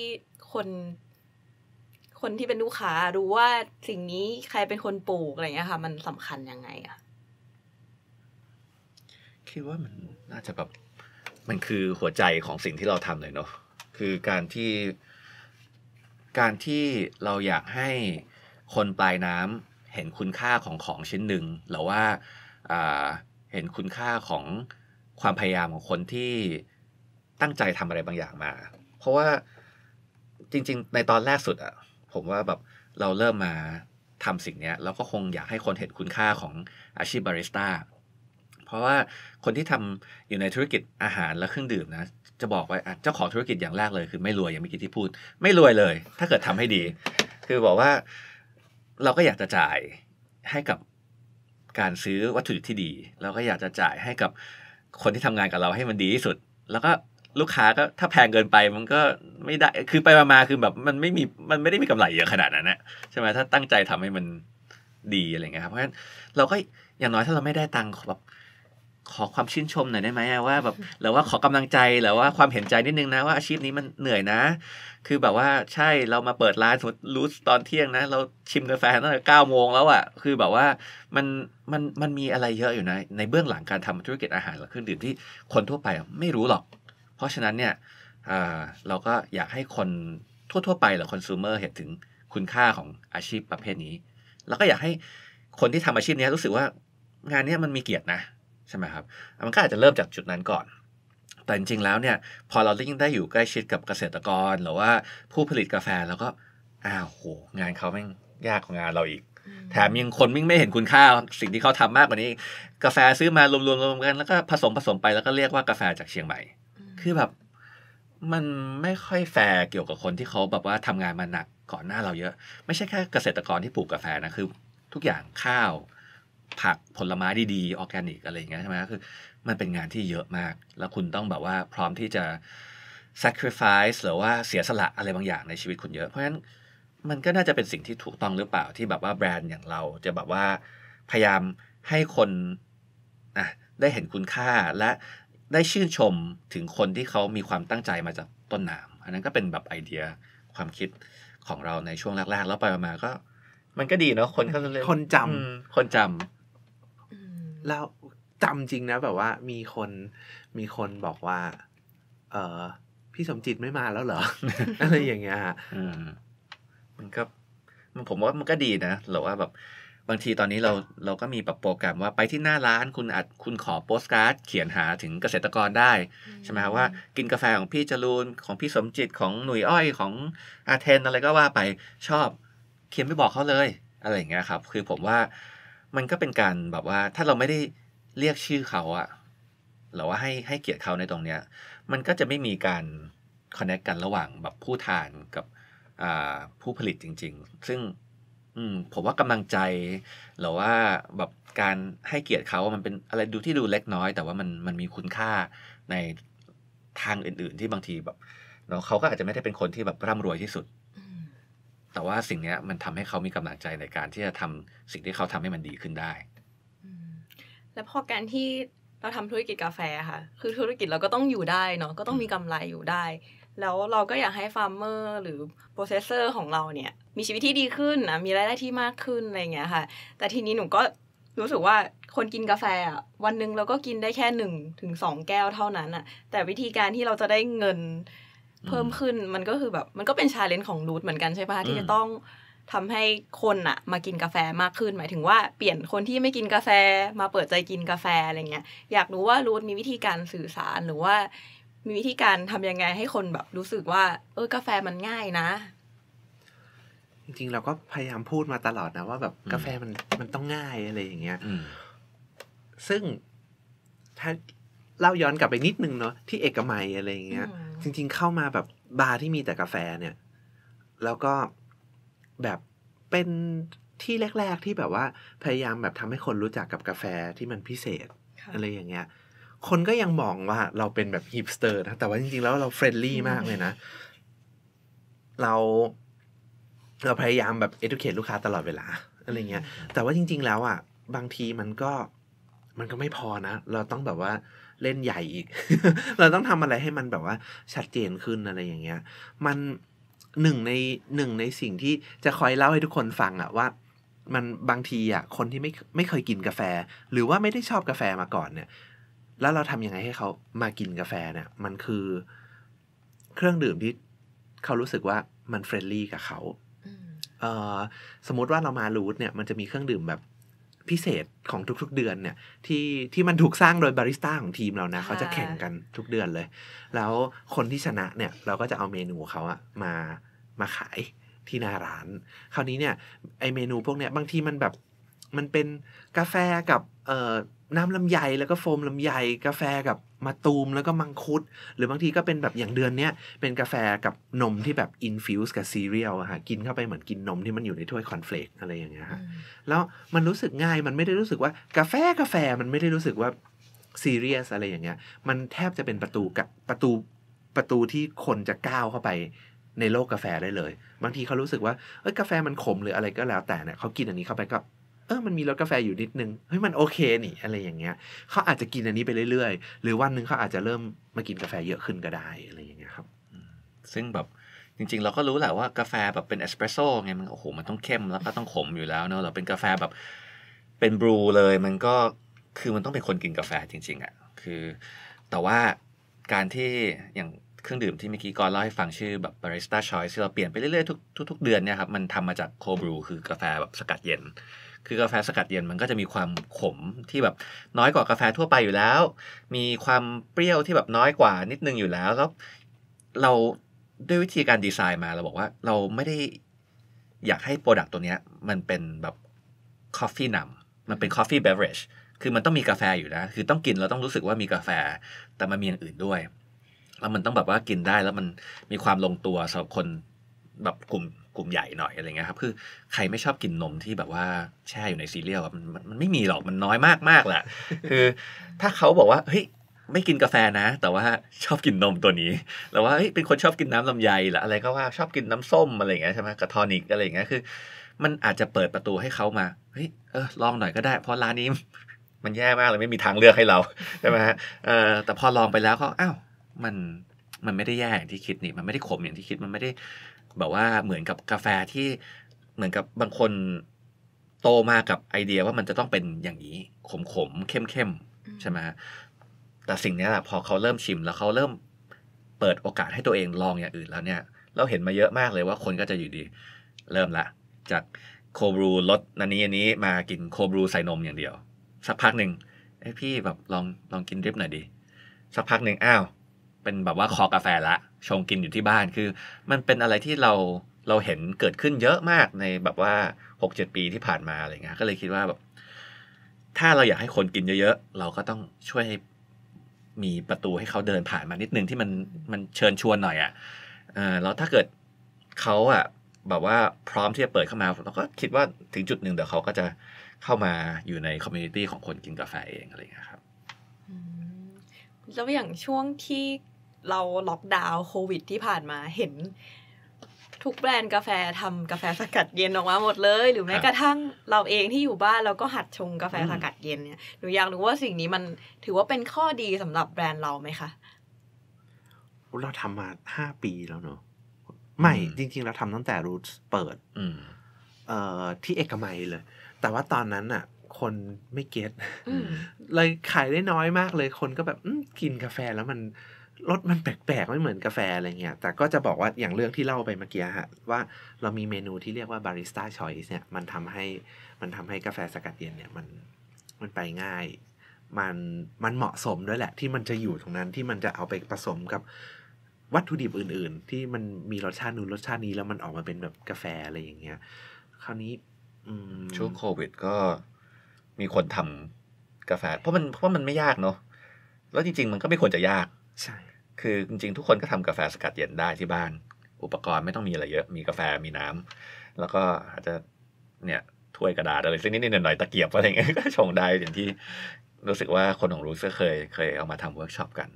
S2: คน คนที่เป็นลูกค้ารู้ว่าสิ่งนี้ใครเป็นคนปลูกอะไรเงี้ยค่ะ มันสำคัญยังไงอะ
S3: คิดว่ามันน่าจะแบบมันคือหัวใจของสิ่งที่เราทำเลยเนาะคือการที่ การที่เราอยากให้คนปลายน้ำเห็นคุณค่าของของชิ้นหนึ่งหรือว่าเห็นคุณค่าของความพยายามของคนที่ตั้งใจทำอะไรบางอย่างมา เพราะว่าจริง ๆ ในตอนแรกสุดอะผมว่าแบบเราเริ่มมาทำสิ่งเนี้ยเราก็คงอยากให้คนเห็นคุณค่าของอาชีพบาริสต้าเพราะว่าคนที่ทำอยู่ในธุรกิจอาหารและเครื่องดื่มนะจะบอกไว้เจ้าของธุรกิจอย่างแรกเลยคือไม่รวยอย่างเมื่อกี้ที่พูด ไม่รวยเลย ถ้าเกิดทำให้ดี คือบอกว่าเราก็อยากจะจ่ายให้กับการซื้อวัตถุดิบที่ดี เราก็อยากจะจ่ายให้กับคนที่ทำงานกับเราให้มันดีที่สุด แล้วก็ลูกค้าก็ถ้าแพงเกินไปมันก็ไม่ได้คือไปมาคือแบบมันไม่มีมันไม่ได้มีกำไรเยอะขนาดนั้นนะใช่ไหมถ้าตั้งใจทำให้มันดีอะไรเงี้ยครับเพราะฉะนั้นเราก็อย่างน้อยถ้าเราไม่ได้ตังค์แบบขอความชื่นชมหน่อยได้ไหมว่าแบบหรือว่าขอกำลังใจหรือว่าความเห็นใจนิดนึงนะว่าอาชีพนี้มันเหนื่อยนะ คือแบบว่าใช่เรามาเปิดร้านสมมติรู้ตอนเที่ยงนะ เราชิมกาแฟตั้งแต่เก้าโมงแล้วอะ่ะคือแบบว่ามันมันมันมีอะไรเยอะอยู่นะในเบื้องหลังการทำธุรกิจอาหารหรือเครื่องดื่มที่คนทั่วไปไม่รู้หรอก เพราะฉะนั้นเนี่ยเราก็อยากให้คนทั่ว ๆไปหรือคอน sumer เห็นถึงคุณค่าของอาชีพประเภทนี้ แล้วก็อยากให้คนที่ทำอาชีพนี้รู้สึกว่างานนี้มันมีเกียรตินะใช่ไหมครับ มันก็อาจจะเริ่มจากจุดนั้นก่อน แต่จริงๆ แล้วเนี่ยพอเราได้ยิ่งได้อยู่ใกล้ชิดกับเกษตรกรหรือว่าผู้ผลิตกาแฟแล้วก็ อ้าวโห งานเขาแม่งยากกว่างานเราอีก แถมยังคนมิ่งไม่เห็นคุณค่าสิ่งที่เขาทำมากกว่านี้ กาแฟซื้อมารวมๆรวมกัน แล้วก็ผสมผสมไปแล้วก็เรียกว่ากาแฟจากเชียงใหม่ คือแบบมันไม่ค่อยแฟร์เกี่ยวกับคนที่เขาแบบว่าทำงานมาหนักก่อนหน้าเราเยอะ ไม่ใช่แค่เกษตรกรที่ปลูกกาแฟนะ คือ ทุกอย่างข้าวผักผลไม้ดีๆออแกนิกอะไรอย่างเงี้ยใช่ไหมคือมันเป็นงานที่เยอะมาก แล้วคุณต้องแบบว่าพร้อมที่จะ sacrifice หรือว่าเสียสละอะไรบางอย่างในชีวิตคุณเยอะเพราะฉะนั้น มันก็น่าจะเป็นสิ่งที่ถูกต้องหรือเปล่าที่แบบว่าแบรนด์อย่างเราจะแบบว่า พยายามให้คนอ่ะได้เห็นคุณค่า และได้ชื่นชมถึงคนที่เขามีความตั้งใจมาจากต้นน้ำอันนั้นก็เป็นแบบไอเดียความคิดของเราในช่วงแรกๆ แล้วไปมาก็ มันก็ดีเนาะคนเขาเลยคนจำ
S1: คนจำล้วจำจริงนะ แบบว่ามีคนมีคนบอกว่าเออพี่สมจิตไม่มาแล้วเหรออะไรอย่างเงี้
S3: ยมันก็มันผมว่ามันก็ดีนะหรือว่าแบบบางทีตอนนี้เราเราก็มีแบบโปรแกรมว่าไปที่หน้าร้านคุณอัดคุณขอโปสการ์ดเขียนหาถึงเกษตรกรได้ใช่ไหมครับว่ากินกาแฟของพี่จรูนของพี่สมจิตของหนุ่ยอ้อยของอาเทนอะไรก็ว่าไปชอบเขียนไปบอกเขาเลย อะไรอย่างเงี้ยครับ คือผมว่ามันก็เป็นการแบบว่าถ้าเราไม่ได้เรียกชื่อเขาอะหรือว่าให้ให้เกียรติเขาในตรงเนี้ย มันก็จะไม่มีการคอนเนคกันระหว่างแบบผู้ทานกับผู้ผลิตจริงๆ ซึ่งผมว่ากำลังใจหรือว่าแบบการให้เกียรติเขามันเป็นอะไรดูที่ดูเล็กน้อย แต่ว่ามันมันมีคุณค่าในทางอื่นๆ ที่บางทีแบบเนาะเขาก็อาจจะไม่ได้เป็นคนที่แบบร่ำรวยที่สุดแต่ว่าสิ่งนี้มันทำให้เขามีกำลังใจในการที่จะทำสิ่งที่เขาทำให้มันดีขึ้นได้
S2: แล้วพอการที่เราทำธุรกิจกาแฟค่ะ คือธุรกิจเราก็ต้องอยู่ได้เนาะ ก็ต้องมีกำไรอยู่ได้ แล้วเราก็อยากให้ฟาร์มเมอร์หรือโปรเซสเซอร์ของเราเนี่ย มีชีวิตที่ดีขึ้นนะมีรายได้ที่มากขึ้นอะไรเงี้ยค่ะ แต่ทีนี้หนูก็รู้สึกว่าคนกินกาแฟอ่ะ วันหนึ่งเราก็กินได้แค่หนึ่งถึงสองแก้วเท่านั้นอ่ะ แต่วิธีการที่เราจะได้เงินเพิ่มขึ้นมันก็คือแบบ มันก็เป็นชาเลนจ์ของรูทเหมือนกันใช่ปะที่จะต้องทำให้คนอะมากินกาแฟมากขึ้น หมายถึงว่าเปลี่ยนคนที่ไม่กินกาแฟมาเปิดใจกินกาแฟอะไรเงี้ย อยากรู้ว่ารูทมีวิธีการสื่อสารหรือว่ามีวิธีการทำยังไงให้คนแบบ รู้สึกว่า เออกาแฟมันง่ายนะ
S1: จริงๆ เราก็พยายามพูดมาตลอดนะว่าแบบกาแฟมันมันต้องง่ายอะไรอย่างเงี้ยซึ่งถ้าเล่าย้อนกลับไปนิดนึงเนาะที่เอกมัยอะไรอย่างเงี้ยจริงๆเข้ามาแบบบาร์ที่มีแต่กาแฟเนี่ย แล้วก็แบบเป็นที่แรกๆที่แบบว่าพยายามแบบทำให้คนรู้จักกับกาแฟที่มันพิเศษ อะไรอย่างเงี้ย คนก็ยังมองว่าเราเป็นแบบฮิปสเตอร์นะแต่ว่าจริงๆแล้วเราเฟรนลี่มากเลยนะเราเราพยายามแบบเอดูเค e ลูกค้าตลอดเวลา อะไรเงี้ย แต่ว่าจริงๆ แล้วอ่ะบางทีมันก็มันก็ไม่พอนะ เราต้องแบบว่าเล่นใหญ่อีก เราต้องทำอะไรให้มันแบบว่า ชัดเจนขึ้นอะไรอย่างเงี้ย มันหนึ่งในหนึ่งในสิ่งที่จะคอยเล่าให้ทุกคนฟังอะว่า มันบางทีอะคนที่ไม่ไม่เคยกินกาแฟ หรือว่าไม่ได้ชอบกาแฟมาก่อนเนี่ย แล้วเราทำยังไงให้เขามากินกาแฟเนี่ย มันคือเครื่องดื่มที่ เขารู้สึกว่ามันเฟรนลี่กับเขาเออสมมติว่าเรามารูทเนี่ยมันจะมีเครื่องดื่มแบบพิเศษของทุกๆเดือนเนี่ยที่ที่มันถูกสร้างโดยบาริสต้าของทีมเรานะเขาจะแข่งกันทุกเดือนเลย แล้วคนที่ชนะเนี่ยเราก็จะเอาเมนูเขาอะมามาขายที่หน้าร้านคราวนี้เนี่ยไอเมนูพวกเนี้ยบางทีมันแบบมันเป็นกาแฟกับเอ่อน้ำลำไยแล้วก็โฟมลำไย กาแฟกับมาตูมแล้วก็มังคุด หรือบางทีก็เป็นแบบอย่างเดือนเนี้ยเป็นกาแฟกับนมที่แบบอินฟิวส์กับซีเรียลอะฮะกินเข้าไปเหมือนกินนมที่มันอยู่ในถ้วยคอนเฟลกอะไรอย่างเงี้ยฮะแล้วมันรู้สึกง่ายมันไม่ได้รู้สึกว่ากาแฟกาแฟมันไม่ได้รู้สึกว่าซีเรียสอะไรอย่างเงี้ยมันแทบจะเป็นประตูกับประตูประตูที่คนจะก้าวเข้าไปในโลกกาแฟได้เลย บางทีเขารู้สึกว่าเอ้ยกาแฟมันขมหรืออะไรก็แล้วแต่เนี่ยเขากินอันนี้เข้าไปก็เออ มันมีรสกาแฟอยู่นิดนึง เฮ้ย มันโอเคนี่ อะไรอย่างเงี้ยเขาอาจจะกินอันนี้ไปเรื่อย ๆ หรือวันหนึ่งเขาอาจจะเริ่มมากินกาแฟเยอะขึ้นก็ได้ อะไรอย่างเงี้ยครับ ซึ่งแบบ จริง ๆ เราก็รู้
S3: แหละว่ากาแฟแบบเป็นเอสเปรสโซ่ไงมันโอ้โห มันต้องเข้มแล้วก็ต้องขมอยู่แล้วเนอะ เราเป็นกาแฟแบบเป็นบรูเลย มันก็คือมันต้องเป็นคนกินกาแฟจริง ๆอะ่ะคือ แต่ว่าการที่อย่างเครื่องดื่มที่เมื่อกี้ก่อนเล่าให้ฟังชื่อ แบบบาริสต้าชอยที่เราเปลี่ยนไปเรื่อยๆทุกทุกๆเดือนเนี่ยครับ มันทำมาจากโคบรู คือกาแฟแบบสกัดเย็นคือกาแฟสกัดเย็นมันก็จะมีความขมที่แบบน้อยกว่ากาแฟทั่วไปอยู่แล้ว มีความเปรี้ยวที่แบบน้อยกว่านิดนึงอยู่แล้วแล้วเราด้วยวิธีการดีไซน์มาเราบอกว่าเราไม่ได้อยากให้โปรดักต์ตัวเนี้ยมันเป็นแบบกาแฟนำมันเป็นกาแฟเบเวอร์จคือมันต้องมีกาแฟอยู่นะ คือต้องกินเราต้องรู้สึกว่ามีกาแฟแต่มันมีอย่างอื่นด้วยแล้วมันต้องแบบว่ากินได้แล้วมันมีความลงตัวสำหรับคนแบบกลุ่มลุ่มใหญ่หน่อยอะไรเงี้ยครับ คือใครไม่ชอบกินนมที่แบบว่าแช่อยู่ในซีเรียลมันมันไม่มีหรอกมันน้อยมากมากแหละคือ ถ้าเขาบอกว่าเฮ้ยไม่กินกาแฟนะ แต่ว่าชอบกินนมตัวนี้แล้วว่าเป็นคนชอบกินน้ำลำไยหรืออะไรก็ว่าชอบกินน้ำส้มอะไรเงี้ยใช่ไหมกระทอนิกอะไรเงี้ยคือ มันอาจจะเปิดประตูให้เขามาเฮ้ยเออ ลองหน่อยก็ได้ เพราะร้านนี้มันแย่มากเลยไม่มีทางเลือกให้เราใช่ไหมฮะเออแต่พอลองไปแล้วก็อ้าวมันมันไม่ได้แย่อย่างที่คิดนี่มันไม่ได้ขมอย่างที่คิดมันไม่ได้แบบว่าเหมือนกับกาแฟที่เหมือนกับบางคนโตมากับไอเดียว่ามันจะต้องเป็นอย่างนี้ขมขมเข้มเข้มใช่ไหมแต่สิ่งนี้แหละพอเขาเริ่มชิมแล้วเขาเริ่มเปิดโอกาสให้ตัวเองลองอย่างอื่นแล้วเนี่ย เราเห็นมาเยอะมากเลยว่าคนก็จะอยู่ดี เริ่มละจากโคบรูลดนันนี้อันนี้มากินโคบรูใส่นมอย่างเดียว สักพักหนึ่งไอพี่แบบลองลองกินดริปหน่อยดีสักพักหนึ่งอ้าวเป็นแบบว่าคอกาแฟละชงกินอยู่ที่บ้านคือ มันเป็นอะไรที่เราเราเห็นเกิดขึ้นเยอะมากในแบบว่าหกเจ็ดปีที่ผ่านมาอะไรเงี้ยก็เลยคิดว่าแบบถ้าเราอยากให้คนกินเยอะๆ เราก็ต้องช่วยมีประตูให้เขาเดินผ่านมานิดนึงที่มันมันเชิญชวนหน่อยอะ่ะเออแล้วถ้าเกิดเขาอ่ะแบบว่าพร้อมที่จะเปิดเข้ามาเราก็คิดว่าถึงจุดหนึ่งเดี๋ยวเขาก็จะเข้ามาอยู่ในคอมมูนิตี้ของคนกินกาแฟเองอะไรเงี้ยครับ
S2: แล้วอย่างช่วงที่เราล็อกดาวน์โควิดที่ผ่านมาเห็นทุกแบรนด์กาแฟทำกาแฟสกัดเย็นออกมาหมดเลย หรือแม้กระทั่งเราเองที่อยู่บ้านเราก็หัดชงกาแฟสกัดเย็นเนี่ยหนูอยากรู้ว่าสิ่งนี้มันถือว่าเป็นข้อดีสำหรับแบรนด์เราไหมคะ
S1: เราทำมาห้าปีแล้วเนอะไม่จริงๆ เราทำตั้งแต่รูทเปิด อืเอ่อที่เอกมัยเลย แต่ว่าตอนนั้นอะคนไม่เก็ตเลยขายได้น้อยมากเลยคนก็แบบกินกาแฟแล้วมันรสมันแปลกๆไม่เหมือนกาแฟอะไรเงี้ยแต่ก็จะบอกว่าอย่างเรื่องที่เล่าไปเมื่อกี้ฮะ ว่าเรามีเมนูที่เรียกว่าบาริสต้าชอยส์เนี่ยมันทำให้มันทำให้กาแฟสกัดเย็นเนี่ยมัน มันไปง่าย มันมันเหมาะสมด้วยแหละ ที่มันจะอยู่ตรงนั้นที่มันจะเอาไปผสมกับ วัตถุดิบอื่น ๆ ที่มันมีรสชาตินู้นรสชาตินี้ แล้วมันออกมาเป็นแบบกาแฟอะไรอย่างเงี้ยคราวนี้ช่วงโควิดก็
S3: มีคนทำกาแฟ เพราะมันเพราะมันไม่ยากเนาะแล้วจริง ๆ มันก็ไม่ควรจะยากใช่คือจริง ๆ ทุกคนก็ทำกาแฟสกัดเย็นได้ที่บ้าน อุปกรณ์ไม่ต้องมีอะไรเยอะมีกาแฟมีน้ำ แล้วก็อาจจะเนี่ยถ้วยกระดาษอะไรสักนิดหน่อยตะเกียบอะไรเงี้ยก็ชงได้อย่างที่รู้สึกว่าคนของรู้ก็เคย เคยเอามาทำเวิร์กช็อปกัน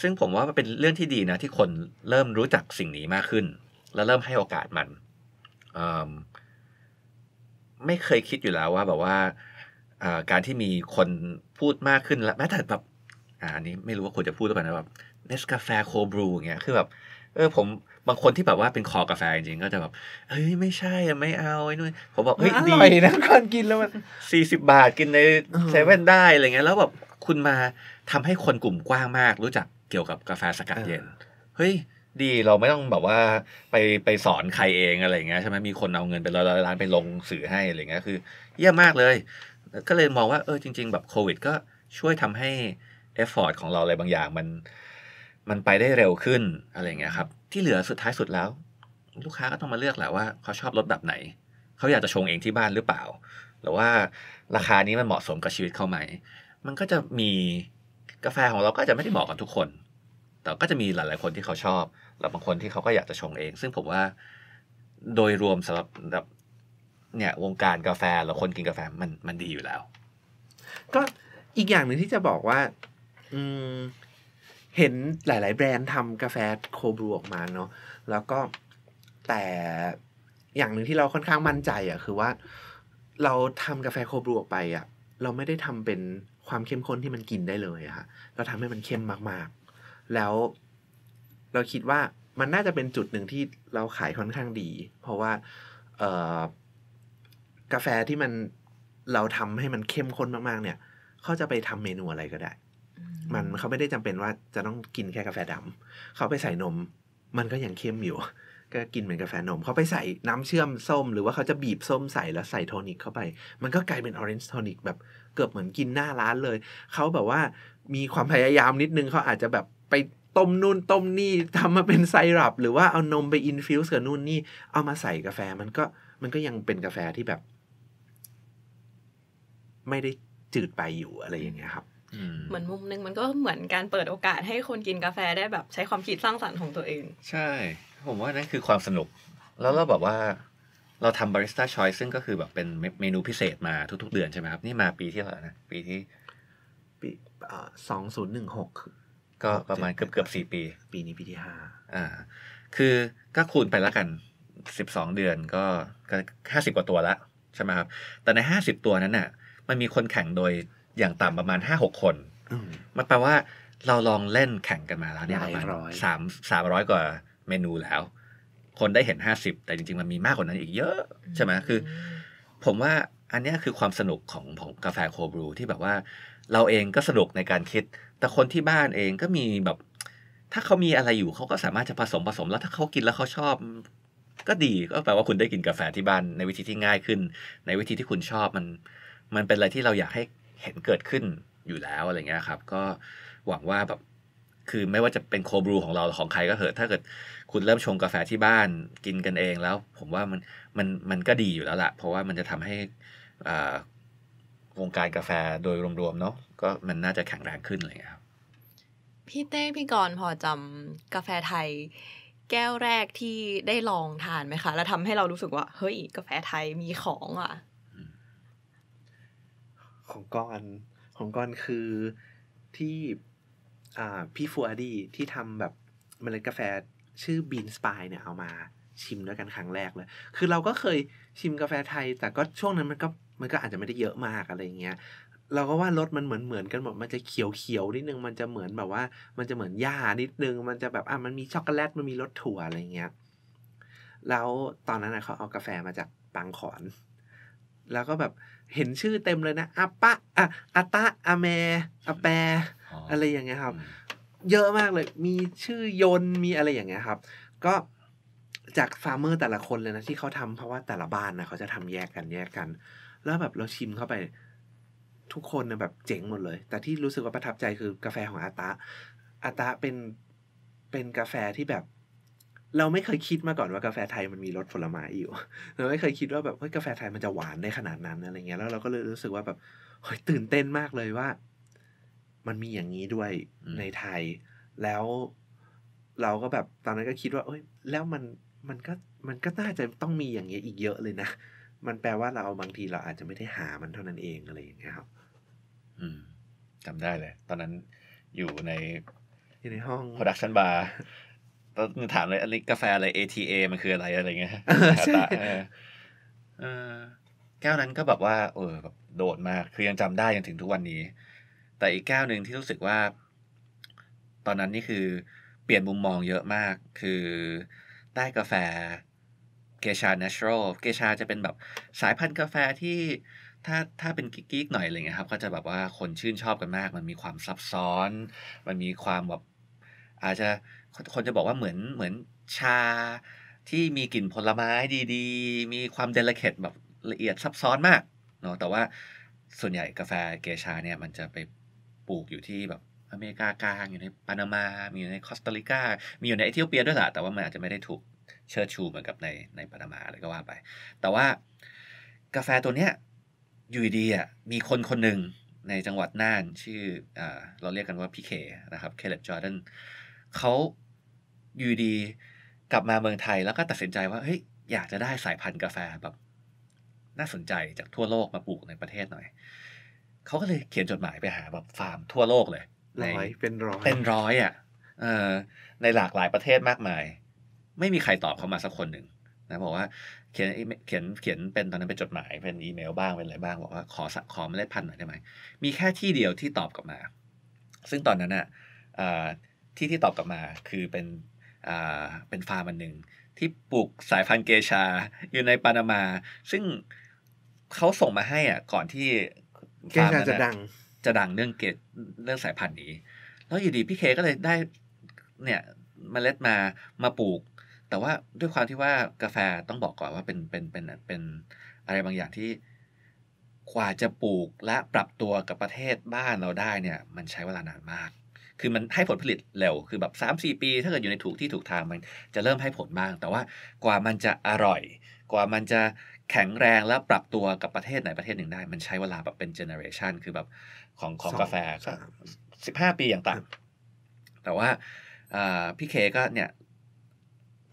S3: ซึ่งผมว่ามันเป็นเรื่องที่ดีนะ ที่คนเริ่มรู้จักสิ่งนี้มากขึ้น และเริ่มให้โอกาสมันไม่เคยคิดอยู่แล้วว่าแบบว่าการที่มีคนพูดมากขึ้นแลวแม้แต่แบบอันนี้ไม่รู้ว่าควรจะพูดหรือเปล่านะแบบเนสกาแฟโคบรูอย่างเงี้ย คือแบบเออ ผมบางคนที่แบบว่าเป็นคอกาแฟจริงๆก็จะแบบเฮ้ย ไม่ใช่ไม่เอาไอ้นู่นผมบอกเฮ้ยดีนะก่อนกินแล้วมันสี่สิบาทกินในเซเว่นได้อะไรเงี้ยแล้วแบบคุณมาทำให้คนกลุ่มกว้างมากรู้จักเกี่ยวกับกาแฟสกัดเย็น เฮ้ย ดีเราไม่ต้องแบบว่าไปไปสอนใครเองอะไรเงี้ยใช่ไหมมีคนเอาเงินไปร้อยร้อยล้านไปลงสื่อให้อะไรเงี้ยคือ เยี่ยมมากเลยก็เลยมองว่าเออจริงๆ แบบโควิดก็ช่วยทำให้เอฟฟอร์ตของเราอะไรบางอย่างมันมันไปได้เร็วขึ้นอะไรเงี้ยครับ ที่เหลือสุดท้ายสุดแล้ว ลูกค้าก็ต้องมาเลือกแหละว่าเขาชอบรถแบบไหน เขาอยากจะชงเองที่บ้านหรือเปล่าหรือว่าราคานี้มันเหมาะสมกับชีวิตเขาไหม มันก็จะมีกาแฟของเราก็จะไม่ได้เหมาะกับทุกคน แต่ก็จะมีหลายๆคนที่เขาชอบแล้วบางคนที่เขาก็อยากจะชงเอง ซึ่งผมว่าโดยรวมสำหรับเนี่ยวงการกาแฟหรือคนกินกาแฟมันมันดีอยู่แล้ว
S1: ก็อีกอย่างหนึ่งที่จะบอกว่า อืมเห็นหลาย ๆแบรนด์ทำกาแฟโคบรูออกมาเนาะแล้วก็แต่อย่างหนึ่งที่เราค่อนข้างมั่นใจอะ่ะคือว่า เราทำกาแฟโคบรูออกไปอะ่ะ เราไม่ได้ทำเป็นความเข้มข้นที่มันกินได้เลยอะ่ะเราทำให้มันเข้มมากๆ แล้วเราคิดว่ามันน่าจะเป็นจุดหนึ่งที่เราขายค่อนข้างดี เพราะว่า เออกาแฟที่มันเราทำให้มันเข้มข้นมากๆ เนี่ย เขาจะไปทำเมนูอะไรก็ได้ มันเขาไม่ได้จำเป็นว่าจะต้องกินแค่กาแฟดำเขาไปใส่นม มันก็ยังเข้มอยู่ ก็กินเหมือนกาแฟนม เขาไปใส่น้ำเชื่อมส้มหรือว่าเขาจะบีบส้มใส่แล้วใส่โทนิกเข้าไป มันก็กลายเป็นออเรนจ์โทนิกแบบเกือบเหมือนกินหน้าร้านเลยเขาแบบว่ามีความพยายามนิดนึงเขาอาจจะแบบไปต้มนู่นต้มนี่ทำมาเป็นไซรัปหรือว่าเอานมไปอินฟิวส์กับนู่นนี่เอามาใส่กาแฟมันก็มันก็ยังเป็นกาแฟที่แบบไม่ได้จืดไปอยู่อะไรอย่างเงี้ยครับ
S2: เหมือนมุมนึง มันก็เหมือนการเปิดโอกาสให้คนกินกาแฟได้แบบใช้ความคิดสร้างสรรค์ของตัวเอง
S3: ใช่ ผมว่านั่นคือความสนุก แล้วเราแบบว่า เราทำบาริสต้าชอยซึ่งก็คือแบบเป็นเมนูพิเศษมาทุกๆเดือนใช่ไหมครับ นี่มาปีที่เท่าไหร่นะ ปีที่ ปีสองศูนย์หนึ่งหก ก็ประมาณเกือบเกือบสี่ปี ปีนี้ปีที่ห้า อ่า คือก็คูณไปแล้วกันสิบสองเดือนก็ห้าสิบกว่าตัวละใช่ไหมครับ แต่ในห้าสิบตัวนั้นน่ะมันมีคนแข่งโดยอย่างต่ำประมาณห้าหกคนมันแปลว่า เราลองเล่นแข่งกันมาแล้วเนี่ยประมาณสามสามร้อยกว่าเมนูแล้ว คนได้เห็นห้าสิบแต่จริง ๆมันมีมากกว่านั้นอีกเยอะ ใช่ไหมคือ ผมว่า อันนี้คือความสนุกของของกาแฟโคบรูที่แบบว่า เราเองก็สนุกในการคิด แต่คนที่บ้านเองก็มีแบบ ถ้าเขามีอะไรอยู่ เขาก็สามารถจะผสมผสมแล้วถ้าเขากินแล้วเขาชอบ ก็ดีก็แปลว่าคุณได้กินกาแฟที่บ้านในวิธีที่ง่ายขึ้น ในวิธีที่คุณชอบมันมันเป็นอะไรที่เราอยากให้เห็นเกิดขึ้นอยู่แล้วอะไรเงี้ยครับ ก็หวังว่าแบบคือไม่ว่าจะเป็นโคบรูของเราของใครก็เถอะถ้าเกิดคุณเริ่มชงกาแฟที่บ้านกินกันเองแล้ว ผมว่ามันมันมันก็ดีอยู่แล้วละะเพราะว่ามันจะทำให้อ่าวงการกาแฟโดยรวมๆเนาะก็มันน่าจะแข็งแรงขึ้นอะเรยครับ
S2: พี่เต้พี่กรพอจำกาแฟไทย แก้วแรกที่ได้ลองทานไหมคะแล้วทำให้เรารู้สึกว่าเฮ้ยกาแฟไทยมีของอ่ะ
S1: ของกอนของกอนคือที่พี่ฟัวดี ที่ทำแบบเมล็ดกาแฟชื่อบีนสปายเนี่ย เอามาชิมด้วยกันครั้งแรกเลย คือเราก็เคยชิมกาแฟไทย แต่ก็ช่วงนั้น มันก็มันก็อาจจะไม่ได้เยอะมากอะไรเงี้ยเราก็ว่ารสมันเหมือนเหมือนกันหมดมันจะเขียวเขียวนิดนึง มันจะเหมือนแบบว่ามันจะเหมือนหญ้านิดนึง มันจะแบบอ่ะมันมีช็อกโกแลตมันมีรสถั่วอะไรเงี้ยแล้วตอนนั้นเขาเอากาแฟมาจากปังขอนแล้วก็แบบเห็นชื่อเต็มเลยนะอาปะอะอาตะอาเมอาแปอะไรอย่างเงี้ยครับ เยอะมากเลย มีชื่อยนมีอะไรอย่างเงี้ยครับ ก็จากฟาร์มเมอร์แต่ละคนเลยนะที่เขาทำเพราะว่าแต่ละบ้านนะเขาจะทำแยกกันแยกกัน แล้วแบบเราชิมเข้าไปทุกคนนะแบบเจ๋งหมดเลย แต่ที่รู้สึกว่าประทับใจคือกาแฟของอาตะอาตะเป็นเป็นกาแฟที่แบบเราไม่เคยคิดมาก่อนว่ากาแฟไทยมันมีรสผลไม้อยู่ เราไม่เคยคิดว่าแบบเฮ้ยกาแฟไทยมันจะหวานได้ขนาดนั้นอะไรเงี้ย แล้วเราก็เลยรู้สึกว่าแบบเฮ้ยตื่นเต้นมากเลยว่า มันมีอย่างนี้ด้วยในไทย แล้ว เราก็แบบตอนนั้นก็คิดว่า เอ้ย แล้วมันมันก็ มันก็น่าจะต้องมีอย่างเงี้ยอีกเยอะเลยนะมันแปลว่าเราบางทีเราอาจจะไม่ได้หามันเท่านั้นเองอะไรอย่างเงี้ยครับ อืมจำได้เลยตอนนั้นอยู่ใน
S3: อยู่ในห้องโปรดักชันบาร์ต้องถามเลยอันนี้กาแฟอะไร ATA มันคืออะไรอะไรเงี้ยใช่แก้วนั้นก็แบบว่าเออแบบโดดมากคือยังจำได้ยังถึงทุกวันนี้ แต่อีกแก้วหนึ่งที่รู้สึกว่า ตอนนั้นนี่คือเปลี่ยนมุมมองเยอะมาก คือได้กาแฟเกชาเนเชอรัลเกชาจะเป็นแบบสายพันธุ์กาแฟที่ถ้าถ้าเป็นกิ๊กหน่อยอะไรเงี้ยครับ ก็จะแบบว่าคนชื่นชอบกันมาก มันมีความซับซ้อน มันมีความแบบอาจจะคนจะบอกว่าเหมือนเหมือนชาที่มีกลิ่นผลไม้ดีๆ มีความเดลิเคทแบบละเอียดซับซ้อนมากเนาะแต่ว่าส่วนใหญ่กาแฟเกชาเนี่ย มันจะไปปลูกอยู่ที่แบบอเมริกากลางอยู่ในปานามา มีอยู่ในคอสตาริกามีอยู่ในเอธิโอเปียด้วยแหละแต่ว่ามันอาจจะไม่ได้ถูกเชิดชูเหมือนกับในในปานามาอะไรก็ว่าไป แต่ว่ากาแฟตัวเนี้ยอยู่ดีอ่ะมีคนคนหนึ่งในจังหวัดน่านชื่ออเราเรียกกันว่าพี่เคนะครับเคเลบจอร์แดนเขายูดีกลับมาเมืองไทยแล้วก็ตัดสินใจว่าเฮ้ย อยากจะได้สายพันธุ์กาแฟแบบ น่าสนใจจากทั่วโลกมาปลูกในประเทศหน่อย เขาก็เลยเขียนจดหมายไปหาแบบฟาร์มทั่วโลกเลยในเป็นร้อย เป็นร้อยอ่ะเออในหลากหลายประเทศมากมาย ไม่มีใครตอบเขามาสักคนหนึ่งนะบอกว่า เขียน เขียนเขียนเป็นตอนนั้นเป็นจดหมาย เป็นอีเมลบ้างเป็นอะไรบ้างบอกว่าขอสักขอเมล็ดพันธุ์หน่อยได้ไหมมีแค่ที่เดียวที่ตอบกลับมา ซึ่งตอนนั้นอ่ะที่ที่ตอบกลับมาคือเป็นเป็นฟาร์มอันหนึ่งที่ปลูกสายพันธุ์เกชาอยู่ในปานามา ซึ่งเขาส่งมาให้อ่ะก่อนที่าร์มจะดังจะดังเรื่องเกเรื่องสายพันธุ์นี้แล้วอยู่ดีพี่เคก็เลยได้เนี่ยมเมล็ดมามาปลูก แต่ว่าด้วยความที่ว่ากาแฟต้องบอกก่อนว่าเป็นเป็นเป็นเป็นอะไรบางอย่างที่กว่าจะปลูกและปรับตัวกับประเทศบ้านเราได้เนี่ยมันใช้เวลานานมากคือมันให้ผลผลิตเร็ว คือแบบ3 4 ปี ถ้าเกิดอยู่ในถูกที่ถูกทางมันจะเริ่มให้ผลบ้าง แต่ว่ากว่ามันจะอร่อย กว่ามันจะแข็งแรงแล้วปรับตัวกับประเทศไหน ประเทศหนึ่งได้ มันใช้เวลาแบบเป็นเจเนอเรชันคือแบบของของกาแฟสิบห้าปีอย่างต่ำแต่ว่าพี่เคก็เนี่ย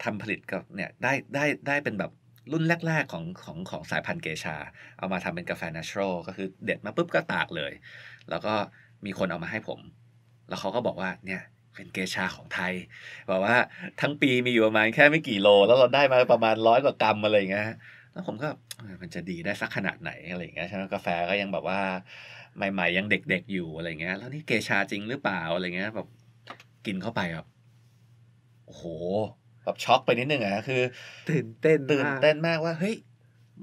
S3: ทำผลิตก็เนี่ยได้ได้ได้เป็นแบบรุ่นแรกๆ ของของของสายพันธุ์เกชา เอามาทำเป็นกาแฟนัชโรก็คือเด็ดมาปุ๊บก็ตากเลย แล้วก็มีคนเอามาให้ผมแล้วเขาก็บอกว่าเนี่ย เป็นเกชาของไทย บอกว่า ทั้งปีมีอยู่ประมาณแค่ไม่กี่โล แล้วเราได้มาประมาณร้อยกว่ากรัมอะไรเงี้ยแล้วผมก็ มันจะดีได้สักขนาดไหนอะไรเงี้ยใช่ไหมกาแฟก็ยังแบบว่า ใหม่ ๆยังเด็ก ๆ อยู่อะไรเงี้ยแล้วนี่เกชาจริงหรือเปล่าอะไรเงี้ยแบบกินเข้าไปแบบโอ้โห แบบช็อกไปนิดนึงอะคือตื่นเต้นตื่นเต้นมากว่าเฮ้ย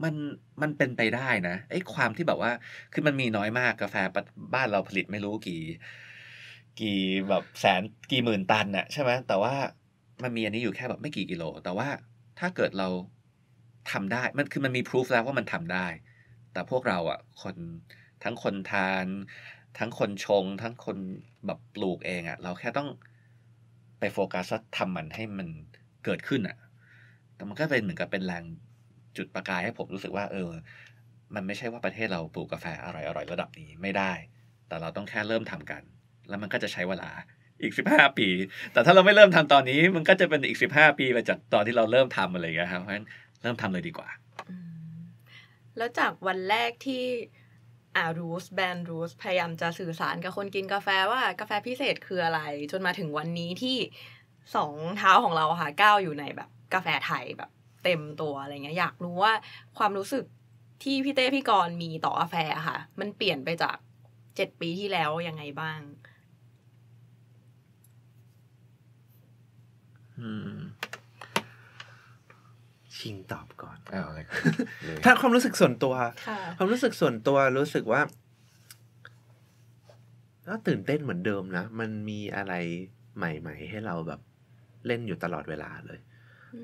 S3: มันมันเป็นไปได้นะไอ้ความที่แบบว่าคือมันมีน้อยมากกาแฟบ้านเราผลิตไม่รู้กี่กี่แบบแสนกี่หมื่นตันน่ะใช่ไหมแต่ว่ามันมีอันนี้อยู่แค่แบบไม่กี่กิโล แต่ว่าถ้าเกิดเราทำได้มันคือมันมีพิสูจแล้วว่ามันทำได้แต่พวกเราอ่ะคนทั้งคนทาน ทั้งคนชงทั้งคนแบบปลูกเองอ่ะเราแค่ต้องไปโฟกัสทำมันให้มันเกิดขึ้นอ่ะแต่มันก็เป็นเหมือนกับเป็นแรงจุดประกายให้ผมรู้สึกว่าเออ มันไม่ใช่ว่าประเทศเราปลูกกาแฟอร่อยๆระดับนี้ไม่ได้ แต่เราต้องแค่เริ่มทำกันแล้วมันก็จะใช้เวลาอีกสิบห้าปี แต่ถ้าเราไม่เริ่มทำตอนนี้มันก็จะเป็นอีกสิบห้าปีไปจากตอนที่เราเริ่มทำอะไราเงี้ยครับเพราะฉะนั้นเริ่มทำเลยดีกว่า
S2: แล้วจากวันแรกที่อ่ารูสแบรนด์รูสพยายามจะสื่อสารกับคนกินกาแฟว่ากาแฟพิเศษคืออะไร จนมาถึงวันนี้ที่สองเท้าของเราค่ะก้าวอยู่ในแบบ กาแฟไทยแบบ เต็มตัวอะไรเงี้ยอยากรู้ว่าความรู้สึกที่พี่เต้พี่กรมีต่อกาแฟค่ะ มันเปลี่ยนไปจากเจ็ดปีที่แล้วยังไงบ้าง
S1: ชิงตอบก่อนอาอะไรถ้าความรู้สึกส่วนตัว ความรู้สึกส่วนตัวรู้สึกว่าก็ตื่นเต้นเหมือนเดิมนะ มันมีอะไรใหม่ ๆ ให้เราแบบเล่นอยู่ตลอดเวลาเลย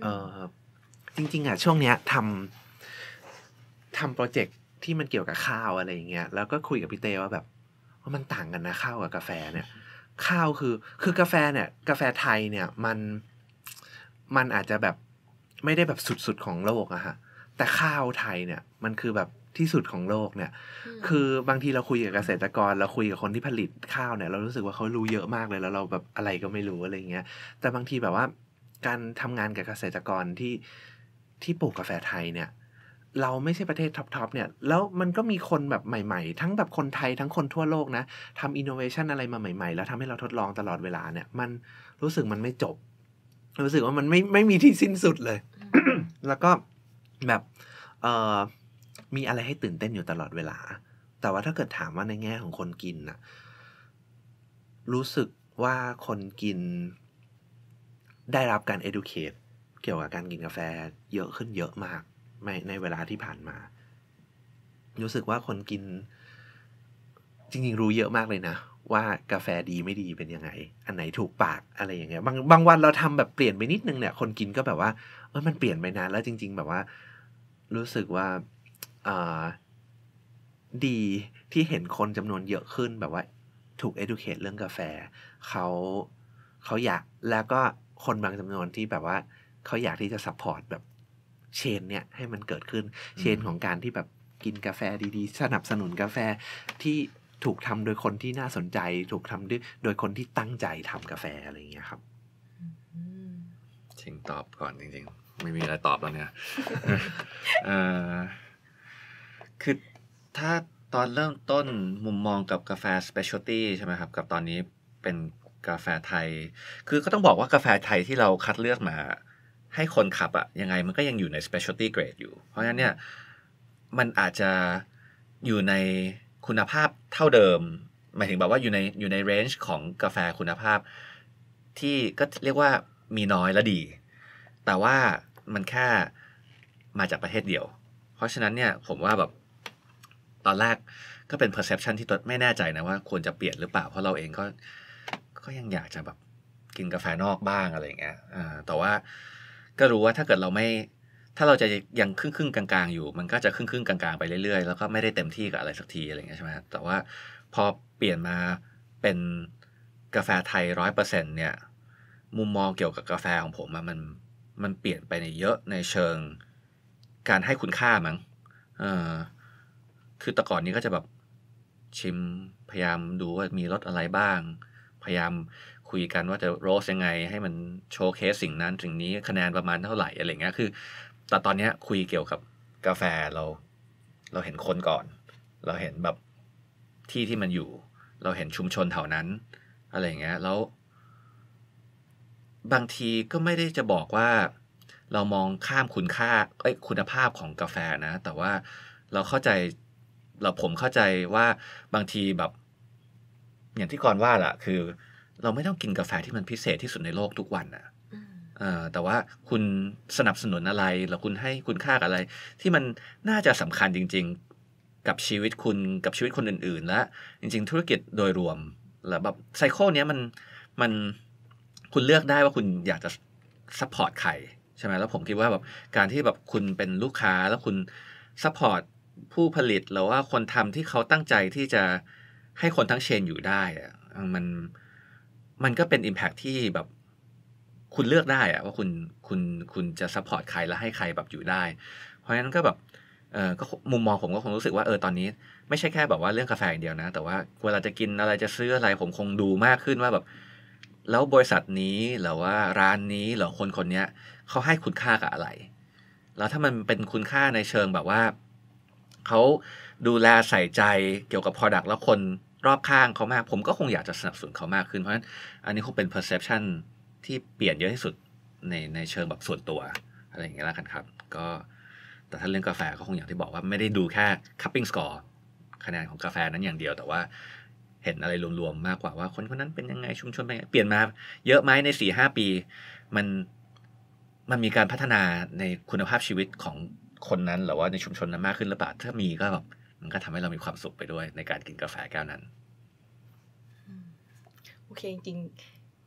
S1: เออจริง ๆ อ่ะ ช่วงเนี้ยทำทำโปรเจกต์ที่มันเกี่ยวกับข้าวอะไรอย่างเงี้ย แล้วก็คุยกับพี่เต้ว่าแบบว่ามันต่างกันนะข้าวกับกาแฟเนี่ย ข้าว คือ คือกาแฟ เนี่ย กาแฟไทยเนี่ย มันมันอาจจะแบบไม่ได้แบบสุดๆ ของโลกอะฮะ แต่ข้าวไทยเนี่ยมันคือแบบที่สุดของโลกเนี่ยคือบางที เราคุยกับเกษตรกรเราคุยกับคนที่ผลิตข้าวเนี่ยเรารู้สึกว่าเขารู้เยอะมากเลย แล้วเราแบบอะไรก็ไม่รู้อะไรเงี้ยแต่บางทีแบบว่า การทำงานกับเกษตรกรที่ที่ปลูกกาแฟไทยเนี่ยเราไม่ใช่ประเทศท็อปปเนี่ยแล้วมันก็มีคนแบบใหม่ ๆ ทั้งแบบคนไทยทั้งคนทั่วโลกนะทำอินโนเวชันอะไรมาใหม่ๆแล้วทำให้เราทดลองตลอดเวลาเนี่ยมันรู้สึกมันไม่จบรู้สึกว่ามันไม่ไม่มีที่สิ้นสุดเลย แล้วก็แบบมีอะไรให้ตื่นเต้นอยู่ตลอดเวลา แต่ว่าถ้าเกิดถามว่าในแง่ของคนกินน่ะ รู้สึกว่าคนกิน ได้รับการ educate เกี่ยวกับการกินกาแฟ เยอะขึ้นเยอะมากในในเวลาที่ผ่านมา รู้สึกว่าคนกิน จริง ๆ รู้เยอะมากเลยนะว่ากาแฟดีไม่ดีเป็นยังไง อันไหนถูกปากอะไรอย่างเงี้ย บาง บางวันเราทำแบบเปลี่ยนไปนิดนึงเนี่ย คนกินก็แบบว่า เออมันเปลี่ยนไปนานแล้วจริงๆ แบบว่า รู้สึกว่า อ่า ดีที่เห็นคนจำนวนเยอะขึ้นแบบว่า ถูก educate เรื่องกาแฟ เขาเขาอยาก แล้วก็คนบางจำนวนที่แบบว่า เขาอยากที่จะ support แบบ เชนเนี่ย ให้มันเกิดขึ้น เชนของการที่แบบกินกาแฟดีๆ สนับสนุนกาแฟที่ถูกทำโดยคนที่น่าสนใจถูกทำด้วยโดยคนที่ตั้งใจทำกาแฟ อะไรอย่างเงี้ยครับชิงตอบก่อนจริงๆ
S3: ไม่มีอะไรตอบแล้วเนี่ย คือถ้าตอนเริ่มต้นมุมมองกับกาแฟสเปเชียลตี้ใช่ไหมครับ กับตอนนี้เป็นกาแฟไทย คือก็ต้องบอกว่ากาแฟไทยที่เราคัดเลือกมา ให้คนขับอะยังไงมันก็ยังอยู่ใน specialty grade อยู่ เพราะฉะนั้นเนี่ย มันอาจจะอยู่ในคุณภาพเท่าเดิมหมายถึงแบบว่าอยู่ในอยู่ในเรนจ์ของกาแฟคุณภาพ ที่ก็เรียกว่ามีน้อยและดี แต่ว่ามันแค่มาจากประเทศเดียว เพราะฉะนั้นเนี่ยผมว่าแบบ ตอนแรกก็เป็น perception ที่ตัวไม่แน่ใจนะว่าควรจะเปลี่ยนหรือเปล่าเพราะเราเองก็ก็ยังอยากจะแบบกินกาแฟนอกบ้างอะไรอย่างเงี้ยแต่ว่าก็รู้ว่าถ้าเกิดเราไมถ้าเราจะยังครึ่งครึ่งกลางๆ อยู่มันก็จะครึ่งครึ่งกลางๆไปเรื่อยๆแล้วก็ไม่ได้เต็มที่กับอะไรสักทีอะไรเงี้ยใช่ไหมแต่ว่าพอเปลี่ยนมาเป็นกาแฟไทยร้อยเปอร์เซ็นต์เนี่ย มุมมองเกี่ยวกับกาแฟของผมมันมันเปลี่ยนไปในเยอะในเชิง การให้คุณค่ามั้งเออคือแต่ก่อนนี้ก็จะแบบชิมพยายามดูว่ามีรสอะไรบ้าง พยายามคุยกันว่าจะโรสยังไง ให้มันโชว์เคสสิ่งนั้นสิ่งนี้คะแนนประมาณเท่าไหร่อะไรเงี้ยคือแต่ตอนนี้คุยเกี่ยวกับกาแฟเรา เราเห็นคนก่อน เราเห็นแบบที่ที่มันอยู่ เราเห็นชุมชนแถวนั้น อะไรอย่างเงี้ย แล้ว บางทีก็ไม่ได้จะบอกว่า เรามองข้ามคุณค่าไอ้คุณภาพของกาแฟนะ แต่ว่าเราเข้าใจ เราผมเข้าใจว่าบางทีแบบ อย่างที่ก่อนว่าล่ะ คือเราไม่ต้องกินกาแฟที่มันพิเศษที่สุดในโลกทุกวันอะแต่ว่าคุณสนับสนุนอะไรหรือคุณให้คุณค่าอะไร ที่มันน่าจะสำคัญจริงๆกับชีวิตคุณกับชีวิตคนอื่นๆ และ จริงๆ ธุรกิจโดยรวม แล้วแบบไซโคลเนี้ยมันมันคุณเลือกได้ว่าคุณอยากจะซัพพอร์ตใคร ใช่ไหมแล้วผมคิดว่าแบบการที่แบบคุณเป็นลูกค้าแล้วคุณซัพพอร์ตผู้ผลิตหรือว่าคนทำที่เขาตั้งใจที่จะให้คนทั้งเชนอยู่ได้อะมันมันก็เป็น Impact ที่แบบคุณเลือกได้อะว่าคุณคุณคุณจะซัพพอร์ตใครและให้ใครแบบอยู่ได้ เพราะฉะนั้นก็แบบเออก็มุมมองผมก็คงรู้สึกว่าเออตอนนี้ ไม่ใช่แค่แบบว่าเรื่องกาแฟอย่างเดียวนะ แต่ว่าเวลาจะกินอะไรจะซื้ออะไร ผมคงดูมากขึ้นว่าแบบ แล้วบริษัทนี้หรือว่าร้านนี้หรือคนคนนี้เขาให้คุณค่ากับอะไร แล้วถ้ามันเป็นคุณค่าในเชิงแบบว่าเขาดูแลใส่ใจเกี่ยวกับ Product แล้วคนรอบข้างเขามากผมก็คงอยากจะสนับสนุนเขามากขึ้นเพราะฉะนั้นอันนี้คงเป็น perception ที่เปลี่ยนเยอะที่สุดในในเชิงแบบส่วนตัว อะไรอย่างเงี้ยแล้วกันครับก็แต่ถ้าเรื่องกาแฟก็คงอย่างที่บอกว่าไม่ได้ดูแค่คัพปิ้งสกอร์คะแนนของกาแฟนั้นอย่างเดียว แต่ว่าเห็นอะไรรวมๆมากกว่า ว่าคนคนนั้นเป็นยังไงชุมชนเป็นยังไง เปลี่ยนมาเยอะไหมในสี่ห้าปี มันมันมีการพัฒนาในคุณภาพชีวิตของคนนั้น หรือว่าในชุมชนนั้นมากขึ้นหรือเปล่าถ้ามีก็แบบมันก็ทำให้เรามีความสุขไปด้วย ในการกินกาแฟแก้วนั้น
S2: โอเคจริง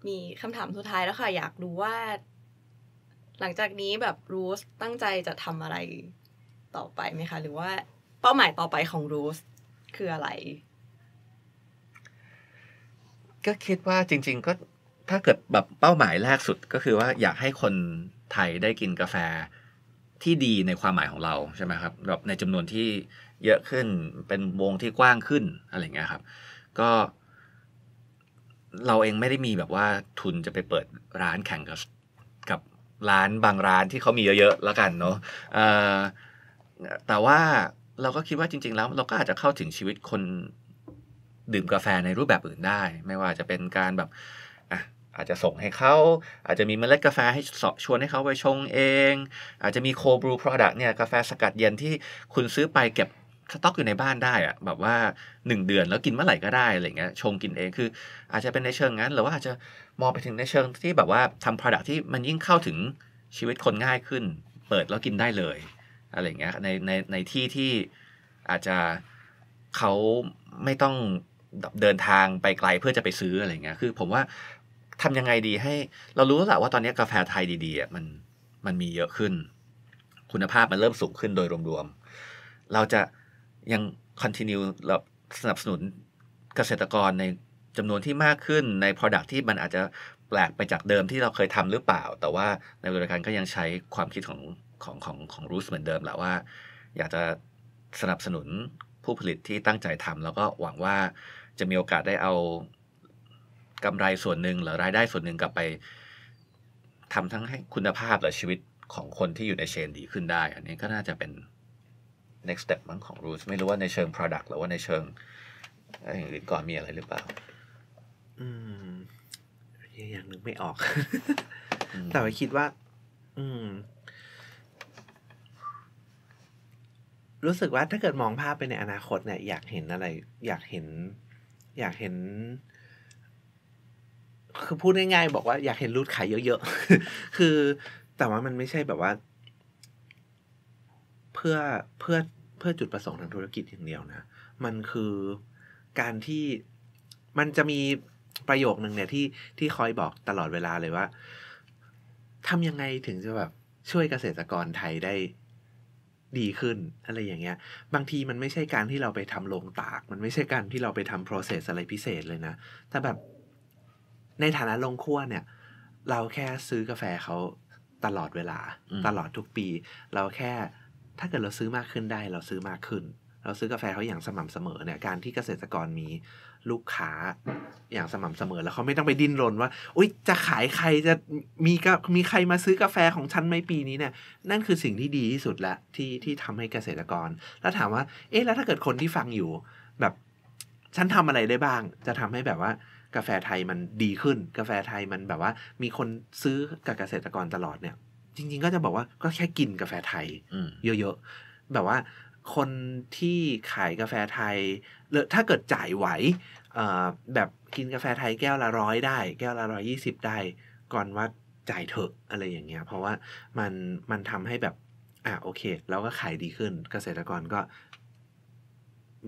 S2: มีคำถามสุดท้ายแล้วค่ะอยากรู้ว่า หลังจากนี้แบบรูสตั้งใจจะทำอะไรต่อไปไหมคะ หรือว่าเป้าหมายต่อไปของรูสคืออะไร
S3: ก็คิดว่าจริง ๆ ก็ถ้าเกิดแบบเป้าหมายแรกสุดก็คือว่าอยากให้คนไทยได้กินกาแฟที่ดีในความหมายของเราใช่ไหมครับแบบในจำนวนที่เยอะขึ้นเป็นวงที่กว้างขึ้นอะไรเงี้ยครับ ก็เราเองไม่ได้มีแบบว่าทุนจะไปเปิดร้านแข่งกับกับร้านบางร้านที่เขามีเยอะๆแล้วกันเนาะแต่ว่าเราก็คิดว่าจริง ๆแล้วเราก็อาจจะเข้าถึงชีวิตคนดื่มกาแฟในรูปแบบอื่นได้ ไม่ว่าจะเป็นการแบบอาจจะส่งให้เขา อาจจะมีเมล็ดกาแฟให้ชวนให้เขาไปชงเอง อาจจะมีโคบรูโปรดักต์เนี่ยกาแฟสกัดเย็นที่คุณซื้อไปเก็บสต็อกอยู่ในบ้านได้อะแบบว่า 1 เดือนแล้วกินเมื่อไหร่ก็ได้อะไรเงี้ยชงกินเองคือ อาจจะเป็นในเชิงนั้นหรือว่าอาจจะมองไปถึงในเชิงที่แบบว่าทำ product ที่มันยิ่งเข้าถึงชีวิตคนง่ายขึ้น เปิดแล้วกินได้เลย อะไรเงี้ยในในในที่ที่อาจจะเขาไม่ต้องเดินทางไปไกลเพื่อจะไปซื้ออะไรเงี้ยคือ ผมว่าทำยังไงดีให้ เรารู้แล้วแหละว่าตอนนี้กาแฟไทยดีๆมันมันมีเยอะขึ้น คุณภาพมันเริ่มสูงขึ้นโดยรวมๆ เราจะยังคอนติเนียเราสนับสนุนเกษตรกรในจำนวนที่มากขึ้นใน Product ที่มันอาจจะแปลกไปจากเดิมที่เราเคยทำหรือเปล่า แต่ว่าในบริการก็ยังใช้ความคิดของของของของรูสเหมือนเดิมแหละว่าอยากจะสนับสนุนผู้ผลิตที่ตั้งใจทำแล้วก็หวังว่าจะมีโอกาสได้เอากำไรส่วนหนึ่ง หรือรายได้ส่วนหนึ่งกลับไปทำทั้งให้คุณภาพและชีวิตของคนที่อยู่ในเชน ดีขึ้นได้ อันนี้ก็น่าจะเป็น next step มั้งของ r o o t s ไม่รู้ว่าในเชิง product หรือว่าในเชิงอย่างอื่นก่อนมีอะไรหรือเปล่า
S1: อืมอย่างนึงไม่ออก แต่ไปคิดว่า อืม รู้สึกว่าถ้าเกิดมองภาพไปในอนาคตเนี่ย อยากเห็นอะไร อยากเห็น อยากเห็น คือพูดง่ายๆ บอกว่าอยากเห็นรูดขายเยอะๆ คือ แต่ว่ามันไม่ใช่แบบว่าพื่อเพื่อเพื่อจุดประสงค์ทางธุรกิจอย่างเดียวนะ มันคือการที่มันจะมีประโยคนึงเนี่ย ที่ที่คอยบอกตลอดเวลาเลยว่าทำยังไงถึงจะแบบช่วยเกษตรกรไทยได้ดีขึ้น อะไรอย่างเงี้ย บางทีมันไม่ใช่การที่เราไปทำโรงตาก มันไม่ใช่การที่เราไปทำ process อะไรพิเศษเลยนะแต่แบบในฐานะโรงคั่วเนี่ย เราแค่ซื้อกาแฟเขาตลอดเวลา ตลอดทุกปีเราแค่ถ้าเกิดเราซื้อมากขึ้นได้เราซื้อมากขึ้น เราซื้อกาแฟเขาอย่างสม่ำเสมอเนี่ย การที่เกษตรกรมีลูกค้าอย่างสม่ำเสมอแล้วเขาไม่ต้องไปดิ้นรนว่าอุ้ยจะขายใครจะมีก็มีใครมาซื้อกาแฟของฉันไหมปีนี้เนี่ย นั่นคือสิ่งที่ดีที่สุดละที่ที่ทำให้เกษตรกร แล้วถามว่าเอ๊ะแล้วถ้าเกิดคนที่ฟังอยู่แบบ ฉันทำอะไรได้บ้าง จะทำให้แบบว่า กาแฟไทยมันดีขึ้น กาแฟไทยมันแบบว่ามีคนซื้อกับเกษตรกรตลอดเนี่ยจริงๆ ก็จะบอกว่าก็แค่กินกาแฟไทยเยอะ ๆ แบบว่าคนที่ขายกาแฟไทยถ้าเกิดจ่ายไหวแบบกินกาแฟไทย แก้วละร้อยได้ แก้วละร้อยี่สิบได้ ก่อนว่าจ่ายเถอะ อะไรอย่างเงี้ย เพราะว่ามันมันทำให้แบบ อ่ะโอเค แล้วก็ขายดีขึ้น เกษตรกรก็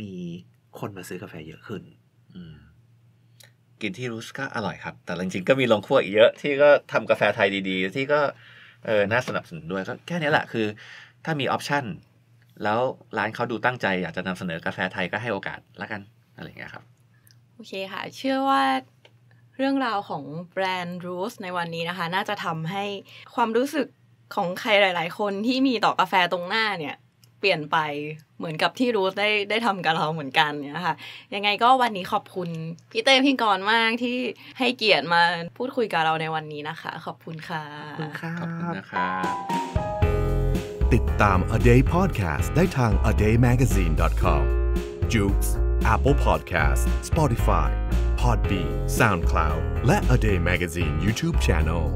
S1: มีคนมาซื้อกาแฟเยอะขึ้นกินที่รูสก็อร่อยครับ แต่จริงๆก็มีโรงคั
S3: ่วอีกเยอะ ที่ก็ทำกาแฟไทยดีๆที่ก็เออน่าสนับสนุนด้วยก็แค่นี้แหละคือถ้ามีออปชันแล้วร้านเขาดูตั้งใจ อยากจะนำเสนอกาแฟไทยก็ให้โอกาสละกัน อะไรเงี้ยครับ
S2: โอเคค่ะ เชื่อว่าเรื่องราวของแบรนด์รูสในวันนี้นะคะ น่าจะทำให้ความรู้สึกของใครหลายๆคนที่มีต่อกาแฟตรงหน้าเนี่ยเปลี่ยนไปเหมือนกับที่รู้ได้ได้ทำกับเราเหมือนกันเนี่ยค่ะ ยังไงก็วันนี้ขอบคุณ พี่เต้พี่กรมากที่ให้เกียรติมาพูดคุยกับเราในวันนี้นะคะ ขอบคุณค่ะ ขอบคุณค่ะขอบคุณนะคะ
S1: ติดตาม A Day Podcast ได้ทาง a day magazine com Jukes Apple Podcast Spotify Podbean SoundCloud และ A Day Magazine YouTube Channel